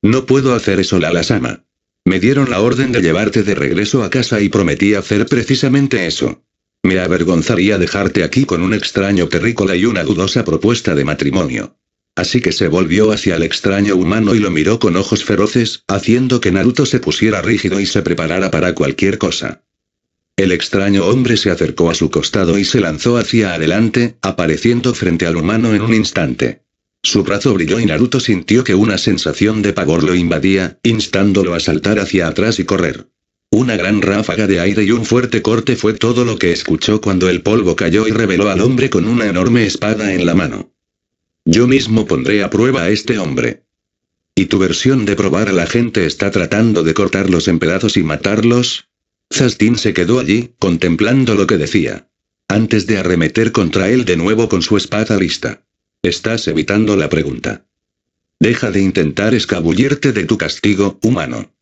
No puedo hacer eso, Lala Sama. Me dieron la orden de llevarte de regreso a casa y prometí hacer precisamente eso. Me avergonzaría dejarte aquí con un extraño terrícola y una dudosa propuesta de matrimonio. Así que se volvió hacia el extraño humano y lo miró con ojos feroces, haciendo que Naruto se pusiera rígido y se preparara para cualquier cosa. El extraño hombre se acercó a su costado y se lanzó hacia adelante, apareciendo frente al humano en un instante. Su brazo brilló y Naruto sintió que una sensación de pavor lo invadía, instándolo a saltar hacia atrás y correr. Una gran ráfaga de aire y un fuerte corte fue todo lo que escuchó cuando el polvo cayó y reveló al hombre con una enorme espada en la mano. Yo mismo pondré a prueba a este hombre. Y tu versión de probar a la gente está tratando de cortarlos en pedazos y matarlos, Zastin se quedó allí, contemplando lo que decía. Antes de arremeter contra él de nuevo con su espada lista. Estás evitando la pregunta. Deja de intentar escabullirte de tu castigo, humano.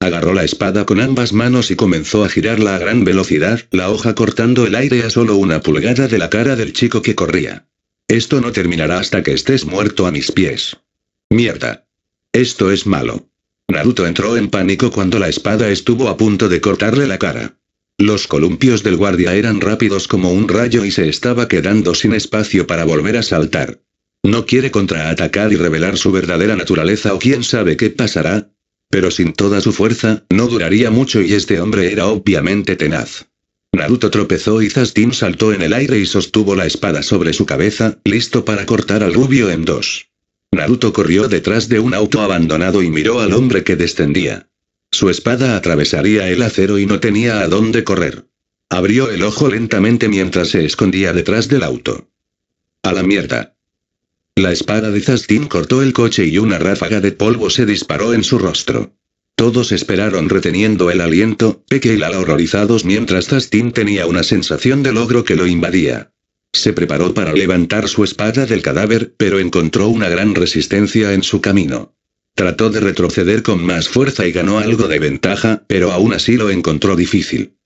Agarró la espada con ambas manos y comenzó a girarla a gran velocidad, la hoja cortando el aire a solo una pulgada de la cara del chico que corría. Esto no terminará hasta que estés muerto a mis pies. Mierda. Esto es malo. Naruto entró en pánico cuando la espada estuvo a punto de cortarle la cara. Los columpios del guardia eran rápidos como un rayo y se estaba quedando sin espacio para volver a saltar. No quiere contraatacar y revelar su verdadera naturaleza o quién sabe qué pasará. Pero sin toda su fuerza, no duraría mucho y este hombre era obviamente tenaz. Naruto tropezó y Zastin saltó en el aire y sostuvo la espada sobre su cabeza, listo para cortar al rubio en dos. Naruto corrió detrás de un auto abandonado y miró al hombre que descendía. Su espada atravesaría el acero y no tenía a dónde correr. Abrió el ojo lentamente mientras se escondía detrás del auto. A la mierda. La espada de Zastin cortó el coche y una ráfaga de polvo se disparó en su rostro. Todos esperaron reteniendo el aliento, Peque y Lala horrorizados mientras Zastin tenía una sensación de logro que lo invadía. Se preparó para levantar su espada del cadáver, pero encontró una gran resistencia en su camino. Trató de retroceder con más fuerza y ganó algo de ventaja, pero aún así lo encontró difícil.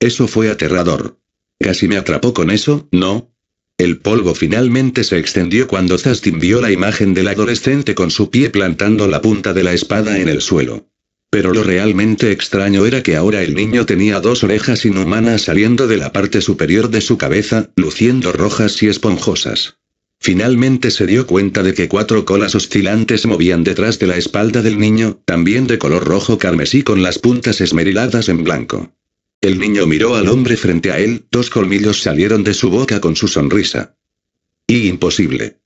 Eso fue aterrador. Casi me atrapó con eso, ¿no? El polvo finalmente se extendió cuando Zastin vio la imagen del adolescente con su pie plantando la punta de la espada en el suelo. Pero lo realmente extraño era que ahora el niño tenía dos orejas inhumanas saliendo de la parte superior de su cabeza, luciendo rojas y esponjosas. Finalmente se dio cuenta de que cuatro colas oscilantes movían detrás de la espalda del niño, también de color rojo carmesí con las puntas esmeriladas en blanco. El niño miró al hombre frente a él, dos colmillos salieron de su boca con su sonrisa. Y imposible.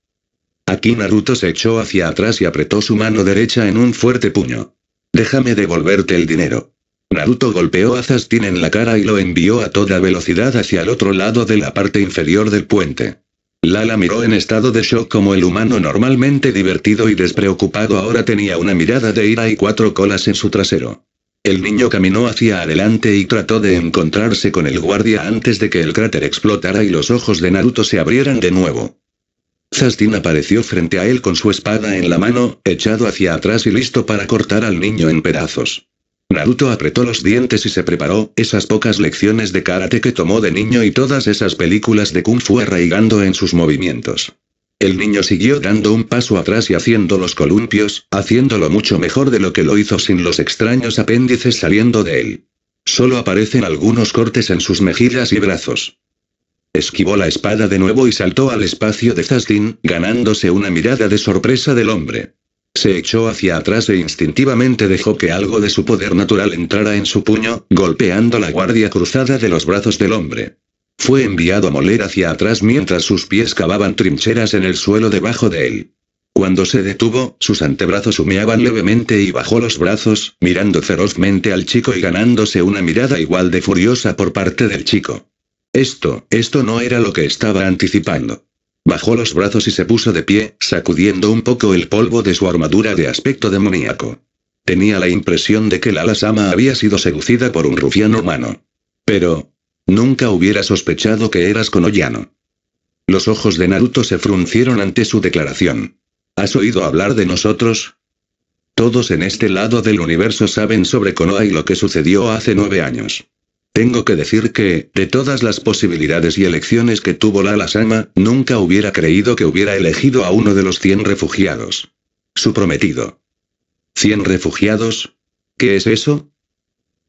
Aquí Naruto se echó hacia atrás y apretó su mano derecha en un fuerte puño. Déjame devolverte el dinero. Naruto golpeó a Zastin en la cara y lo envió a toda velocidad hacia el otro lado de la parte inferior del puente. Lala miró en estado de shock como el humano normalmente divertido y despreocupado ahora tenía una mirada de ira y cuatro colas en su trasero. El niño caminó hacia adelante y trató de encontrarse con el guardia antes de que el cráter explotara y los ojos de Naruto se abrieran de nuevo. Zastin apareció frente a él con su espada en la mano, echado hacia atrás y listo para cortar al niño en pedazos. Naruto apretó los dientes y se preparó, esas pocas lecciones de karate que tomó de niño y todas esas películas de kung fu arraigando en sus movimientos. El niño siguió dando un paso atrás y haciendo los columpios, haciéndolo mucho mejor de lo que lo hizo sin los extraños apéndices saliendo de él. Solo aparecen algunos cortes en sus mejillas y brazos esquivó la espada de nuevo y saltó al espacio de Zastin, ganándose una mirada de sorpresa del hombre. Se echó hacia atrás e instintivamente dejó que algo de su poder natural entrara en su puño, golpeando la guardia cruzada de los brazos del hombre. Fue enviado a moler hacia atrás mientras sus pies cavaban trincheras en el suelo debajo de él. Cuando se detuvo, sus antebrazos humeaban levemente y bajó los brazos, mirando ferozmente al chico y ganándose una mirada igual de furiosa por parte del chico. Esto, esto no era lo que estaba anticipando. Bajó los brazos y se puso de pie, sacudiendo un poco el polvo de su armadura de aspecto demoníaco. Tenía la impresión de que la había sido seducida por un rufiano humano. Pero... Nunca hubiera sospechado que eras konoyano. Los ojos de Naruto se fruncieron ante su declaración. ¿Has oído hablar de nosotros? Todos en este lado del universo saben sobre Konoha y lo que sucedió hace nueve años. Tengo que decir que, de todas las posibilidades y elecciones que tuvo Lala Sama, nunca hubiera creído que hubiera elegido a uno de los 100 refugiados. Su prometido. ¿100 refugiados? ¿Qué es eso?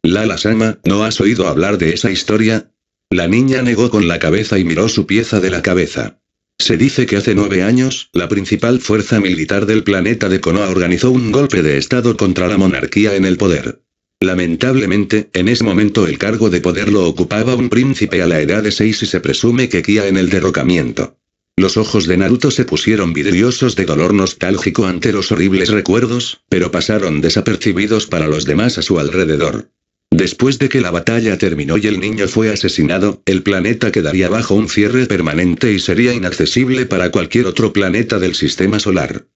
Lala Sama, ¿no has oído hablar de esa historia? La niña negó con la cabeza y miró su pieza de la cabeza. Se dice que hace nueve años, la principal fuerza militar del planeta de Konoha organizó un golpe de estado contra la monarquía en el poder. Lamentablemente, en ese momento el cargo de poder lo ocupaba un príncipe a la edad de seis y se presume que guía en el derrocamiento. Los ojos de Naruto se pusieron vidriosos de dolor nostálgico ante los horribles recuerdos, pero pasaron desapercibidos para los demás a su alrededor. Después de que la batalla terminó y el niño fue asesinado, el planeta quedaría bajo un cierre permanente y sería inaccesible para cualquier otro planeta del sistema solar.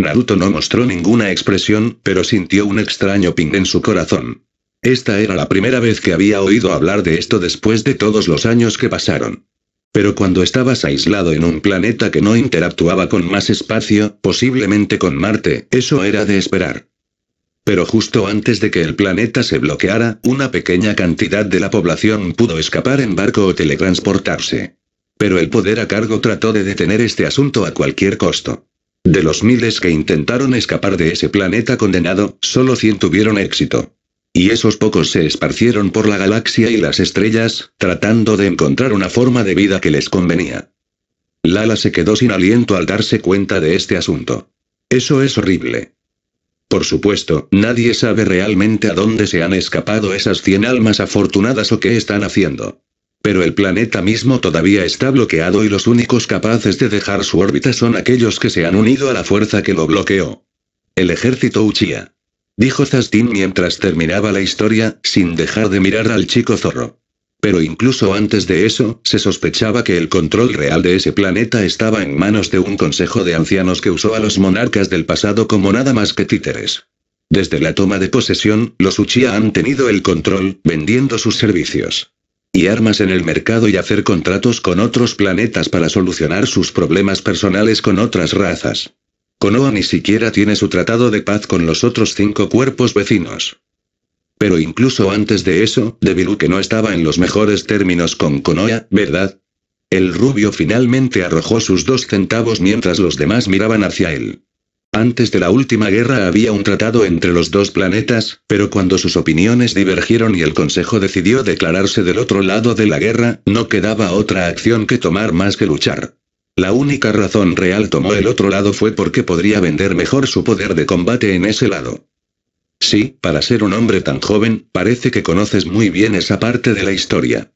Naruto no mostró ninguna expresión, pero sintió un extraño ping en su corazón. Esta era la primera vez que había oído hablar de esto después de todos los años que pasaron. Pero cuando estabas aislado en un planeta que no interactuaba con más espacio, posiblemente con Marte, eso era de esperar. Pero justo antes de que el planeta se bloqueara, una pequeña cantidad de la población pudo escapar en barco o teletransportarse. Pero el poder a cargo trató de detener este asunto a cualquier costo. De los miles que intentaron escapar de ese planeta condenado, solo 100 tuvieron éxito. Y esos pocos se esparcieron por la galaxia y las estrellas, tratando de encontrar una forma de vida que les convenía. Lala se quedó sin aliento al darse cuenta de este asunto. Eso es horrible. Por supuesto, nadie sabe realmente a dónde se han escapado esas 100 almas afortunadas o qué están haciendo. Pero el planeta mismo todavía está bloqueado y los únicos capaces de dejar su órbita son aquellos que se han unido a la fuerza que lo bloqueó. El ejército Uchiha. Dijo Zastin mientras terminaba la historia, sin dejar de mirar al chico zorro. Pero incluso antes de eso, se sospechaba que el control real de ese planeta estaba en manos de un consejo de ancianos que usó a los monarcas del pasado como nada más que títeres. Desde la toma de posesión, los Uchiha han tenido el control, vendiendo sus servicios y armas en el mercado y hacer contratos con otros planetas para solucionar sus problemas personales con otras razas. Konoa ni siquiera tiene su tratado de paz con los otros cinco cuerpos vecinos. Pero incluso antes de eso, que no estaba en los mejores términos con Konoa, ¿verdad? El rubio finalmente arrojó sus dos centavos mientras los demás miraban hacia él. Antes de la última guerra había un tratado entre los dos planetas, pero cuando sus opiniones divergieron y el Consejo decidió declararse del otro lado de la guerra, no quedaba otra acción que tomar más que luchar. La única razón real tomó el otro lado fue porque podría vender mejor su poder de combate en ese lado. Sí, para ser un hombre tan joven, parece que conoces muy bien esa parte de la historia.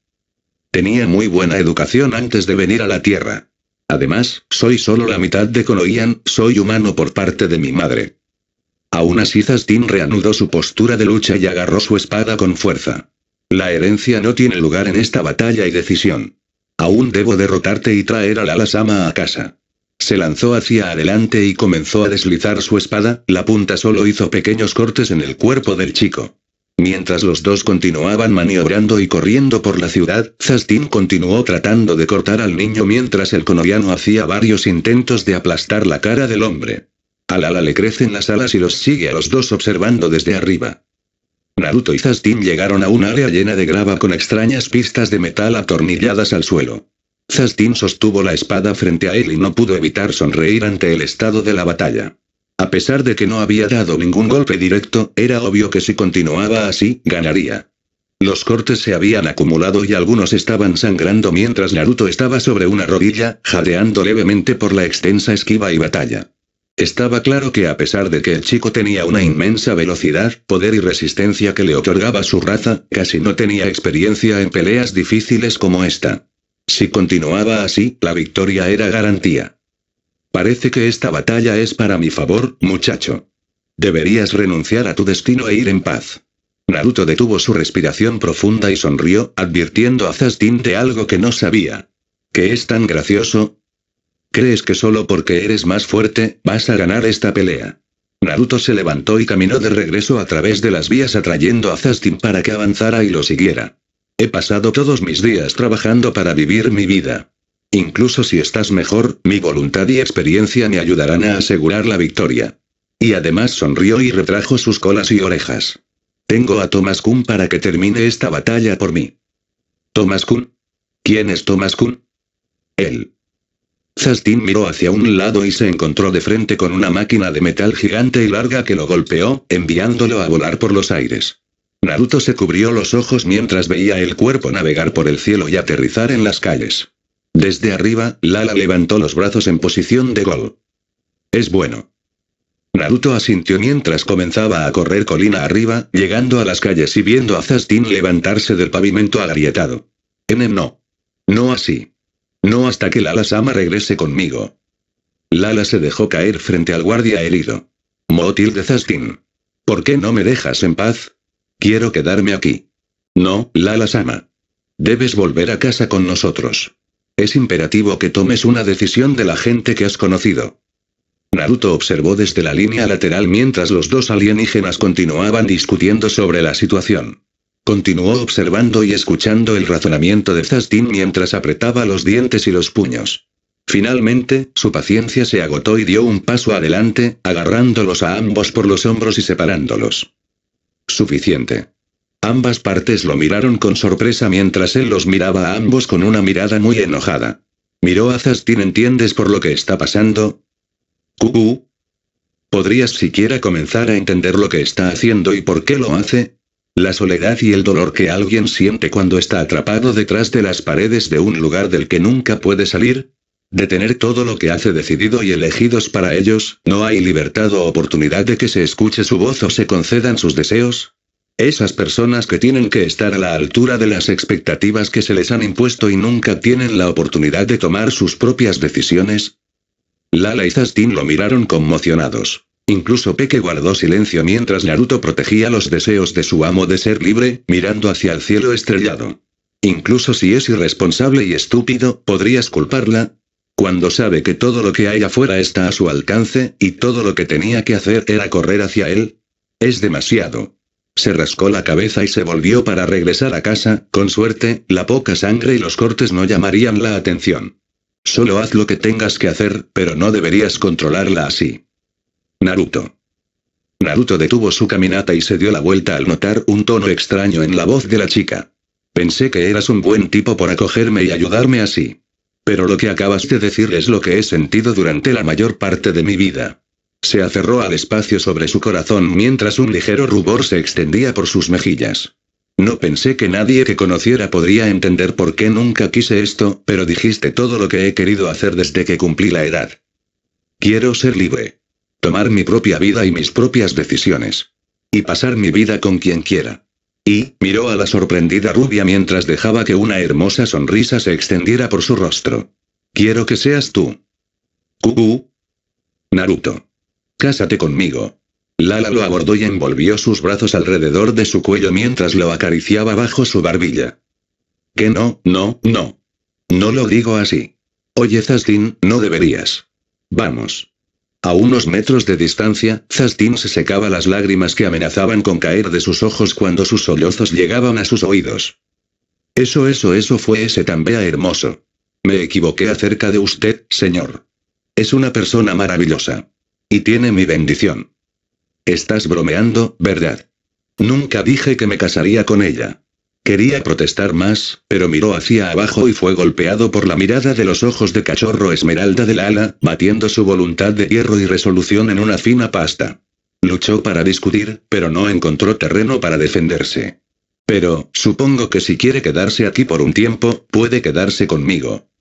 Tenía muy buena educación antes de venir a la Tierra. Además, soy solo la mitad de Konoian, soy humano por parte de mi madre. Aún así Zastin reanudó su postura de lucha y agarró su espada con fuerza. La herencia no tiene lugar en esta batalla y decisión. Aún debo derrotarte y traer a alasama a casa. Se lanzó hacia adelante y comenzó a deslizar su espada, la punta solo hizo pequeños cortes en el cuerpo del chico. Mientras los dos continuaban maniobrando y corriendo por la ciudad, Zastin continuó tratando de cortar al niño mientras el conoviano hacía varios intentos de aplastar la cara del hombre. Al ala le crecen las alas y los sigue a los dos observando desde arriba. Naruto y Zastin llegaron a un área llena de grava con extrañas pistas de metal atornilladas al suelo. Zastin sostuvo la espada frente a él y no pudo evitar sonreír ante el estado de la batalla. A pesar de que no había dado ningún golpe directo, era obvio que si continuaba así, ganaría. Los cortes se habían acumulado y algunos estaban sangrando mientras Naruto estaba sobre una rodilla, jadeando levemente por la extensa esquiva y batalla. Estaba claro que a pesar de que el chico tenía una inmensa velocidad, poder y resistencia que le otorgaba su raza, casi no tenía experiencia en peleas difíciles como esta. Si continuaba así, la victoria era garantía. Parece que esta batalla es para mi favor, muchacho. Deberías renunciar a tu destino e ir en paz. Naruto detuvo su respiración profunda y sonrió, advirtiendo a Zastin de algo que no sabía. ¿Qué es tan gracioso? ¿Crees que solo porque eres más fuerte, vas a ganar esta pelea? Naruto se levantó y caminó de regreso a través de las vías atrayendo a Zastin para que avanzara y lo siguiera. He pasado todos mis días trabajando para vivir mi vida. Incluso si estás mejor, mi voluntad y experiencia me ayudarán a asegurar la victoria. Y además sonrió y retrajo sus colas y orejas. Tengo a Thomas Kuhn para que termine esta batalla por mí. ¿Thomas Kuhn? ¿Quién es Thomas Kuhn? Él. Zastin miró hacia un lado y se encontró de frente con una máquina de metal gigante y larga que lo golpeó, enviándolo a volar por los aires. Naruto se cubrió los ojos mientras veía el cuerpo navegar por el cielo y aterrizar en las calles. Desde arriba, Lala levantó los brazos en posición de gol. Es bueno. Naruto asintió mientras comenzaba a correr colina arriba, llegando a las calles y viendo a Zastin levantarse del pavimento agrietado. Enem no. No así. No hasta que Lala-sama regrese conmigo. Lala se dejó caer frente al guardia herido. Motil de Zastin. ¿Por qué no me dejas en paz? Quiero quedarme aquí. No, Lala-sama. Debes volver a casa con nosotros. Es imperativo que tomes una decisión de la gente que has conocido. Naruto observó desde la línea lateral mientras los dos alienígenas continuaban discutiendo sobre la situación. Continuó observando y escuchando el razonamiento de Zastin mientras apretaba los dientes y los puños. Finalmente, su paciencia se agotó y dio un paso adelante, agarrándolos a ambos por los hombros y separándolos. Suficiente. Ambas partes lo miraron con sorpresa mientras él los miraba a ambos con una mirada muy enojada. Miró a Zastin, ¿entiendes por lo que está pasando? Cucú. ¿Podrías siquiera comenzar a entender lo que está haciendo y por qué lo hace? La soledad y el dolor que alguien siente cuando está atrapado detrás de las paredes de un lugar del que nunca puede salir. De tener todo lo que hace decidido y elegidos para ellos, no hay libertad o oportunidad de que se escuche su voz o se concedan sus deseos, esas personas que tienen que estar a la altura de las expectativas que se les han impuesto y nunca tienen la oportunidad de tomar sus propias decisiones. Lala y Zastin lo miraron conmocionados. Incluso Peque guardó silencio mientras Naruto protegía los deseos de su amo de ser libre, mirando hacia el cielo estrellado. Incluso si es irresponsable y estúpido, ¿podrías culparla? Cuando sabe que todo lo que hay afuera está a su alcance, y todo lo que tenía que hacer era correr hacia él. Es demasiado. Se rascó la cabeza y se volvió para regresar a casa, con suerte, la poca sangre y los cortes no llamarían la atención. Solo haz lo que tengas que hacer, pero no deberías controlarla así. Naruto. Naruto detuvo su caminata y se dio la vuelta al notar un tono extraño en la voz de la chica. Pensé que eras un buen tipo por acogerme y ayudarme así. Pero lo que acabas de decir es lo que he sentido durante la mayor parte de mi vida. Se acerró al espacio sobre su corazón mientras un ligero rubor se extendía por sus mejillas. No pensé que nadie que conociera podría entender por qué nunca quise esto, pero dijiste todo lo que he querido hacer desde que cumplí la edad. Quiero ser libre. Tomar mi propia vida y mis propias decisiones. Y pasar mi vida con quien quiera. Y, miró a la sorprendida rubia mientras dejaba que una hermosa sonrisa se extendiera por su rostro. Quiero que seas tú. Kugu. Naruto. Cásate conmigo. Lala lo abordó y envolvió sus brazos alrededor de su cuello mientras lo acariciaba bajo su barbilla. Que no, no, no. No lo digo así. Oye, Zastin, no deberías. Vamos. A unos metros de distancia, Zastin se secaba las lágrimas que amenazaban con caer de sus ojos cuando sus sollozos llegaban a sus oídos. Eso, eso, eso fue ese tan bea hermoso. Me equivoqué acerca de usted, señor. Es una persona maravillosa. Y tiene mi bendición. Estás bromeando, ¿verdad? Nunca dije que me casaría con ella. Quería protestar más, pero miró hacia abajo y fue golpeado por la mirada de los ojos de cachorro esmeralda del ala, batiendo su voluntad de hierro y resolución en una fina pasta. Luchó para discutir, pero no encontró terreno para defenderse. Pero, supongo que si quiere quedarse aquí por un tiempo, puede quedarse conmigo.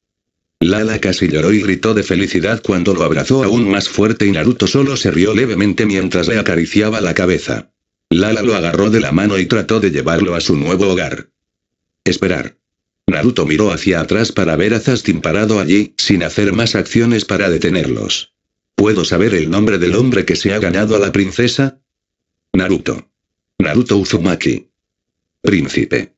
Lala casi lloró y gritó de felicidad cuando lo abrazó aún más fuerte y Naruto solo se rió levemente mientras le acariciaba la cabeza. Lala lo agarró de la mano y trató de llevarlo a su nuevo hogar. Esperar. Naruto miró hacia atrás para ver a Zastin parado allí, sin hacer más acciones para detenerlos. ¿Puedo saber el nombre del hombre que se ha ganado a la princesa? Naruto. Naruto Uzumaki. Príncipe.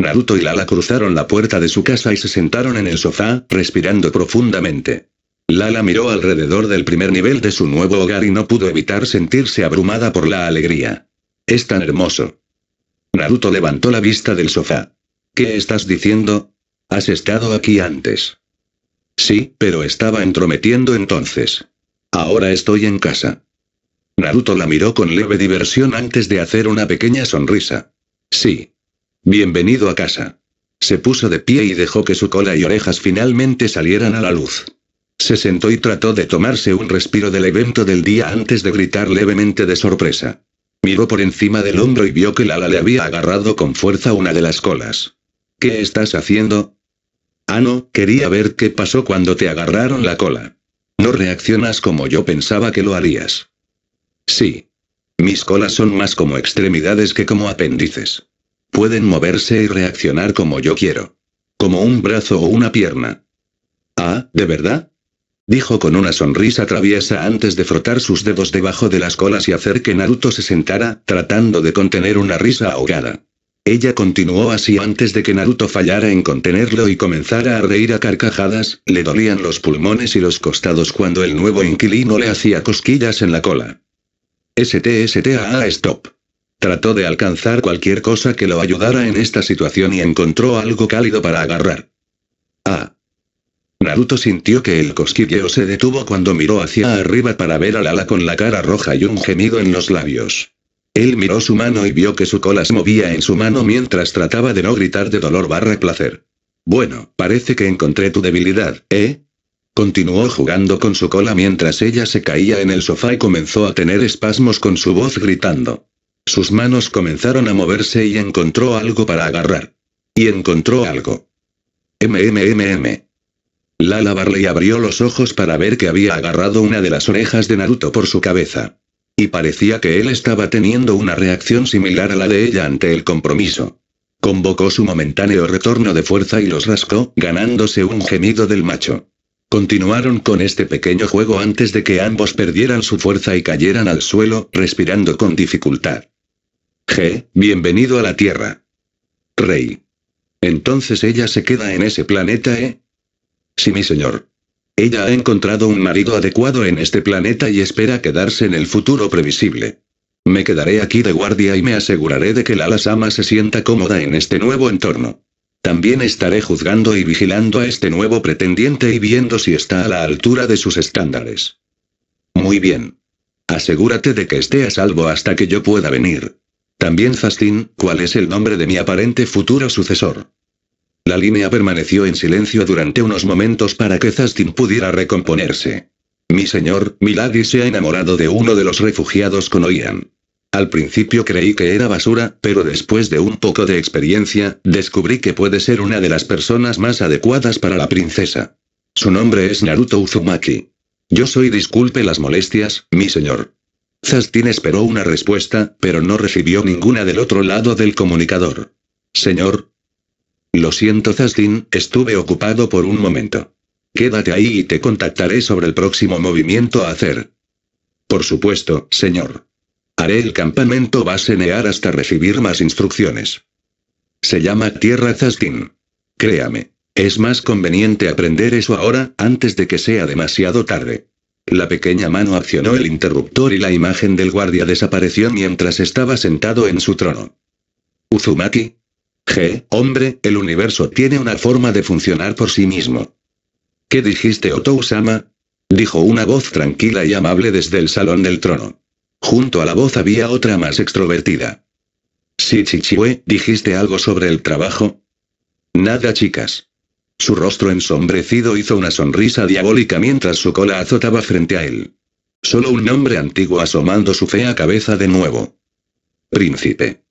Naruto y Lala cruzaron la puerta de su casa y se sentaron en el sofá, respirando profundamente. Lala miró alrededor del primer nivel de su nuevo hogar y no pudo evitar sentirse abrumada por la alegría. Es tan hermoso. Naruto levantó la vista del sofá. ¿Qué estás diciendo? Has estado aquí antes. Sí, pero estaba entrometiendo entonces. Ahora estoy en casa. Naruto la miró con leve diversión antes de hacer una pequeña sonrisa. Sí, Bienvenido a casa. Se puso de pie y dejó que su cola y orejas finalmente salieran a la luz. Se sentó y trató de tomarse un respiro del evento del día antes de gritar levemente de sorpresa. Miró por encima del hombro y vio que Lala le había agarrado con fuerza una de las colas. ¿Qué estás haciendo? Ah, no, quería ver qué pasó cuando te agarraron la cola. No reaccionas como yo pensaba que lo harías. Sí. Mis colas son más como extremidades que como apéndices pueden moverse y reaccionar como yo quiero. Como un brazo o una pierna. Ah, ¿de verdad? Dijo con una sonrisa traviesa antes de frotar sus dedos debajo de las colas y hacer que Naruto se sentara, tratando de contener una risa ahogada. Ella continuó así antes de que Naruto fallara en contenerlo y comenzara a reír a carcajadas, le dolían los pulmones y los costados cuando el nuevo inquilino le hacía cosquillas en la cola. A stop. Trató de alcanzar cualquier cosa que lo ayudara en esta situación y encontró algo cálido para agarrar. Ah. Naruto sintió que el cosquilleo se detuvo cuando miró hacia arriba para ver a Lala con la cara roja y un gemido en los labios. Él miró su mano y vio que su cola se movía en su mano mientras trataba de no gritar de dolor barra placer. Bueno, parece que encontré tu debilidad, ¿eh? Continuó jugando con su cola mientras ella se caía en el sofá y comenzó a tener espasmos con su voz gritando. Sus manos comenzaron a moverse y encontró algo para agarrar. Y encontró algo. MMMM. Lala Barley abrió los ojos para ver que había agarrado una de las orejas de Naruto por su cabeza. Y parecía que él estaba teniendo una reacción similar a la de ella ante el compromiso. Convocó su momentáneo retorno de fuerza y los rascó, ganándose un gemido del macho. Continuaron con este pequeño juego antes de que ambos perdieran su fuerza y cayeran al suelo, respirando con dificultad. G, bienvenido a la Tierra. Rey. Entonces ella se queda en ese planeta, ¿eh? Sí, mi señor. Ella ha encontrado un marido adecuado en este planeta y espera quedarse en el futuro previsible. Me quedaré aquí de guardia y me aseguraré de que la Lasama se sienta cómoda en este nuevo entorno. También estaré juzgando y vigilando a este nuevo pretendiente y viendo si está a la altura de sus estándares. Muy bien. Asegúrate de que esté a salvo hasta que yo pueda venir. También Fastin, ¿cuál es el nombre de mi aparente futuro sucesor? La línea permaneció en silencio durante unos momentos para que Zastin pudiera recomponerse. Mi señor, Milady se ha enamorado de uno de los refugiados con Oian. Al principio creí que era basura, pero después de un poco de experiencia, descubrí que puede ser una de las personas más adecuadas para la princesa. Su nombre es Naruto Uzumaki. Yo soy disculpe las molestias, mi señor. Zastin esperó una respuesta, pero no recibió ninguna del otro lado del comunicador. Señor. Lo siento Zastin, estuve ocupado por un momento. Quédate ahí y te contactaré sobre el próximo movimiento a hacer. Por supuesto, señor. Haré el campamento basenear hasta recibir más instrucciones. Se llama Tierra Zastin. Créame. Es más conveniente aprender eso ahora, antes de que sea demasiado tarde. La pequeña mano accionó el interruptor y la imagen del guardia desapareció mientras estaba sentado en su trono. Uzumaki. G, hombre, el universo tiene una forma de funcionar por sí mismo. ¿Qué dijiste Otousama? Dijo una voz tranquila y amable desde el salón del trono. Junto a la voz había otra más extrovertida. Si ¿dijiste algo sobre el trabajo? Nada, chicas. Su rostro ensombrecido hizo una sonrisa diabólica mientras su cola azotaba frente a él. Solo un nombre antiguo asomando su fea cabeza de nuevo. Príncipe.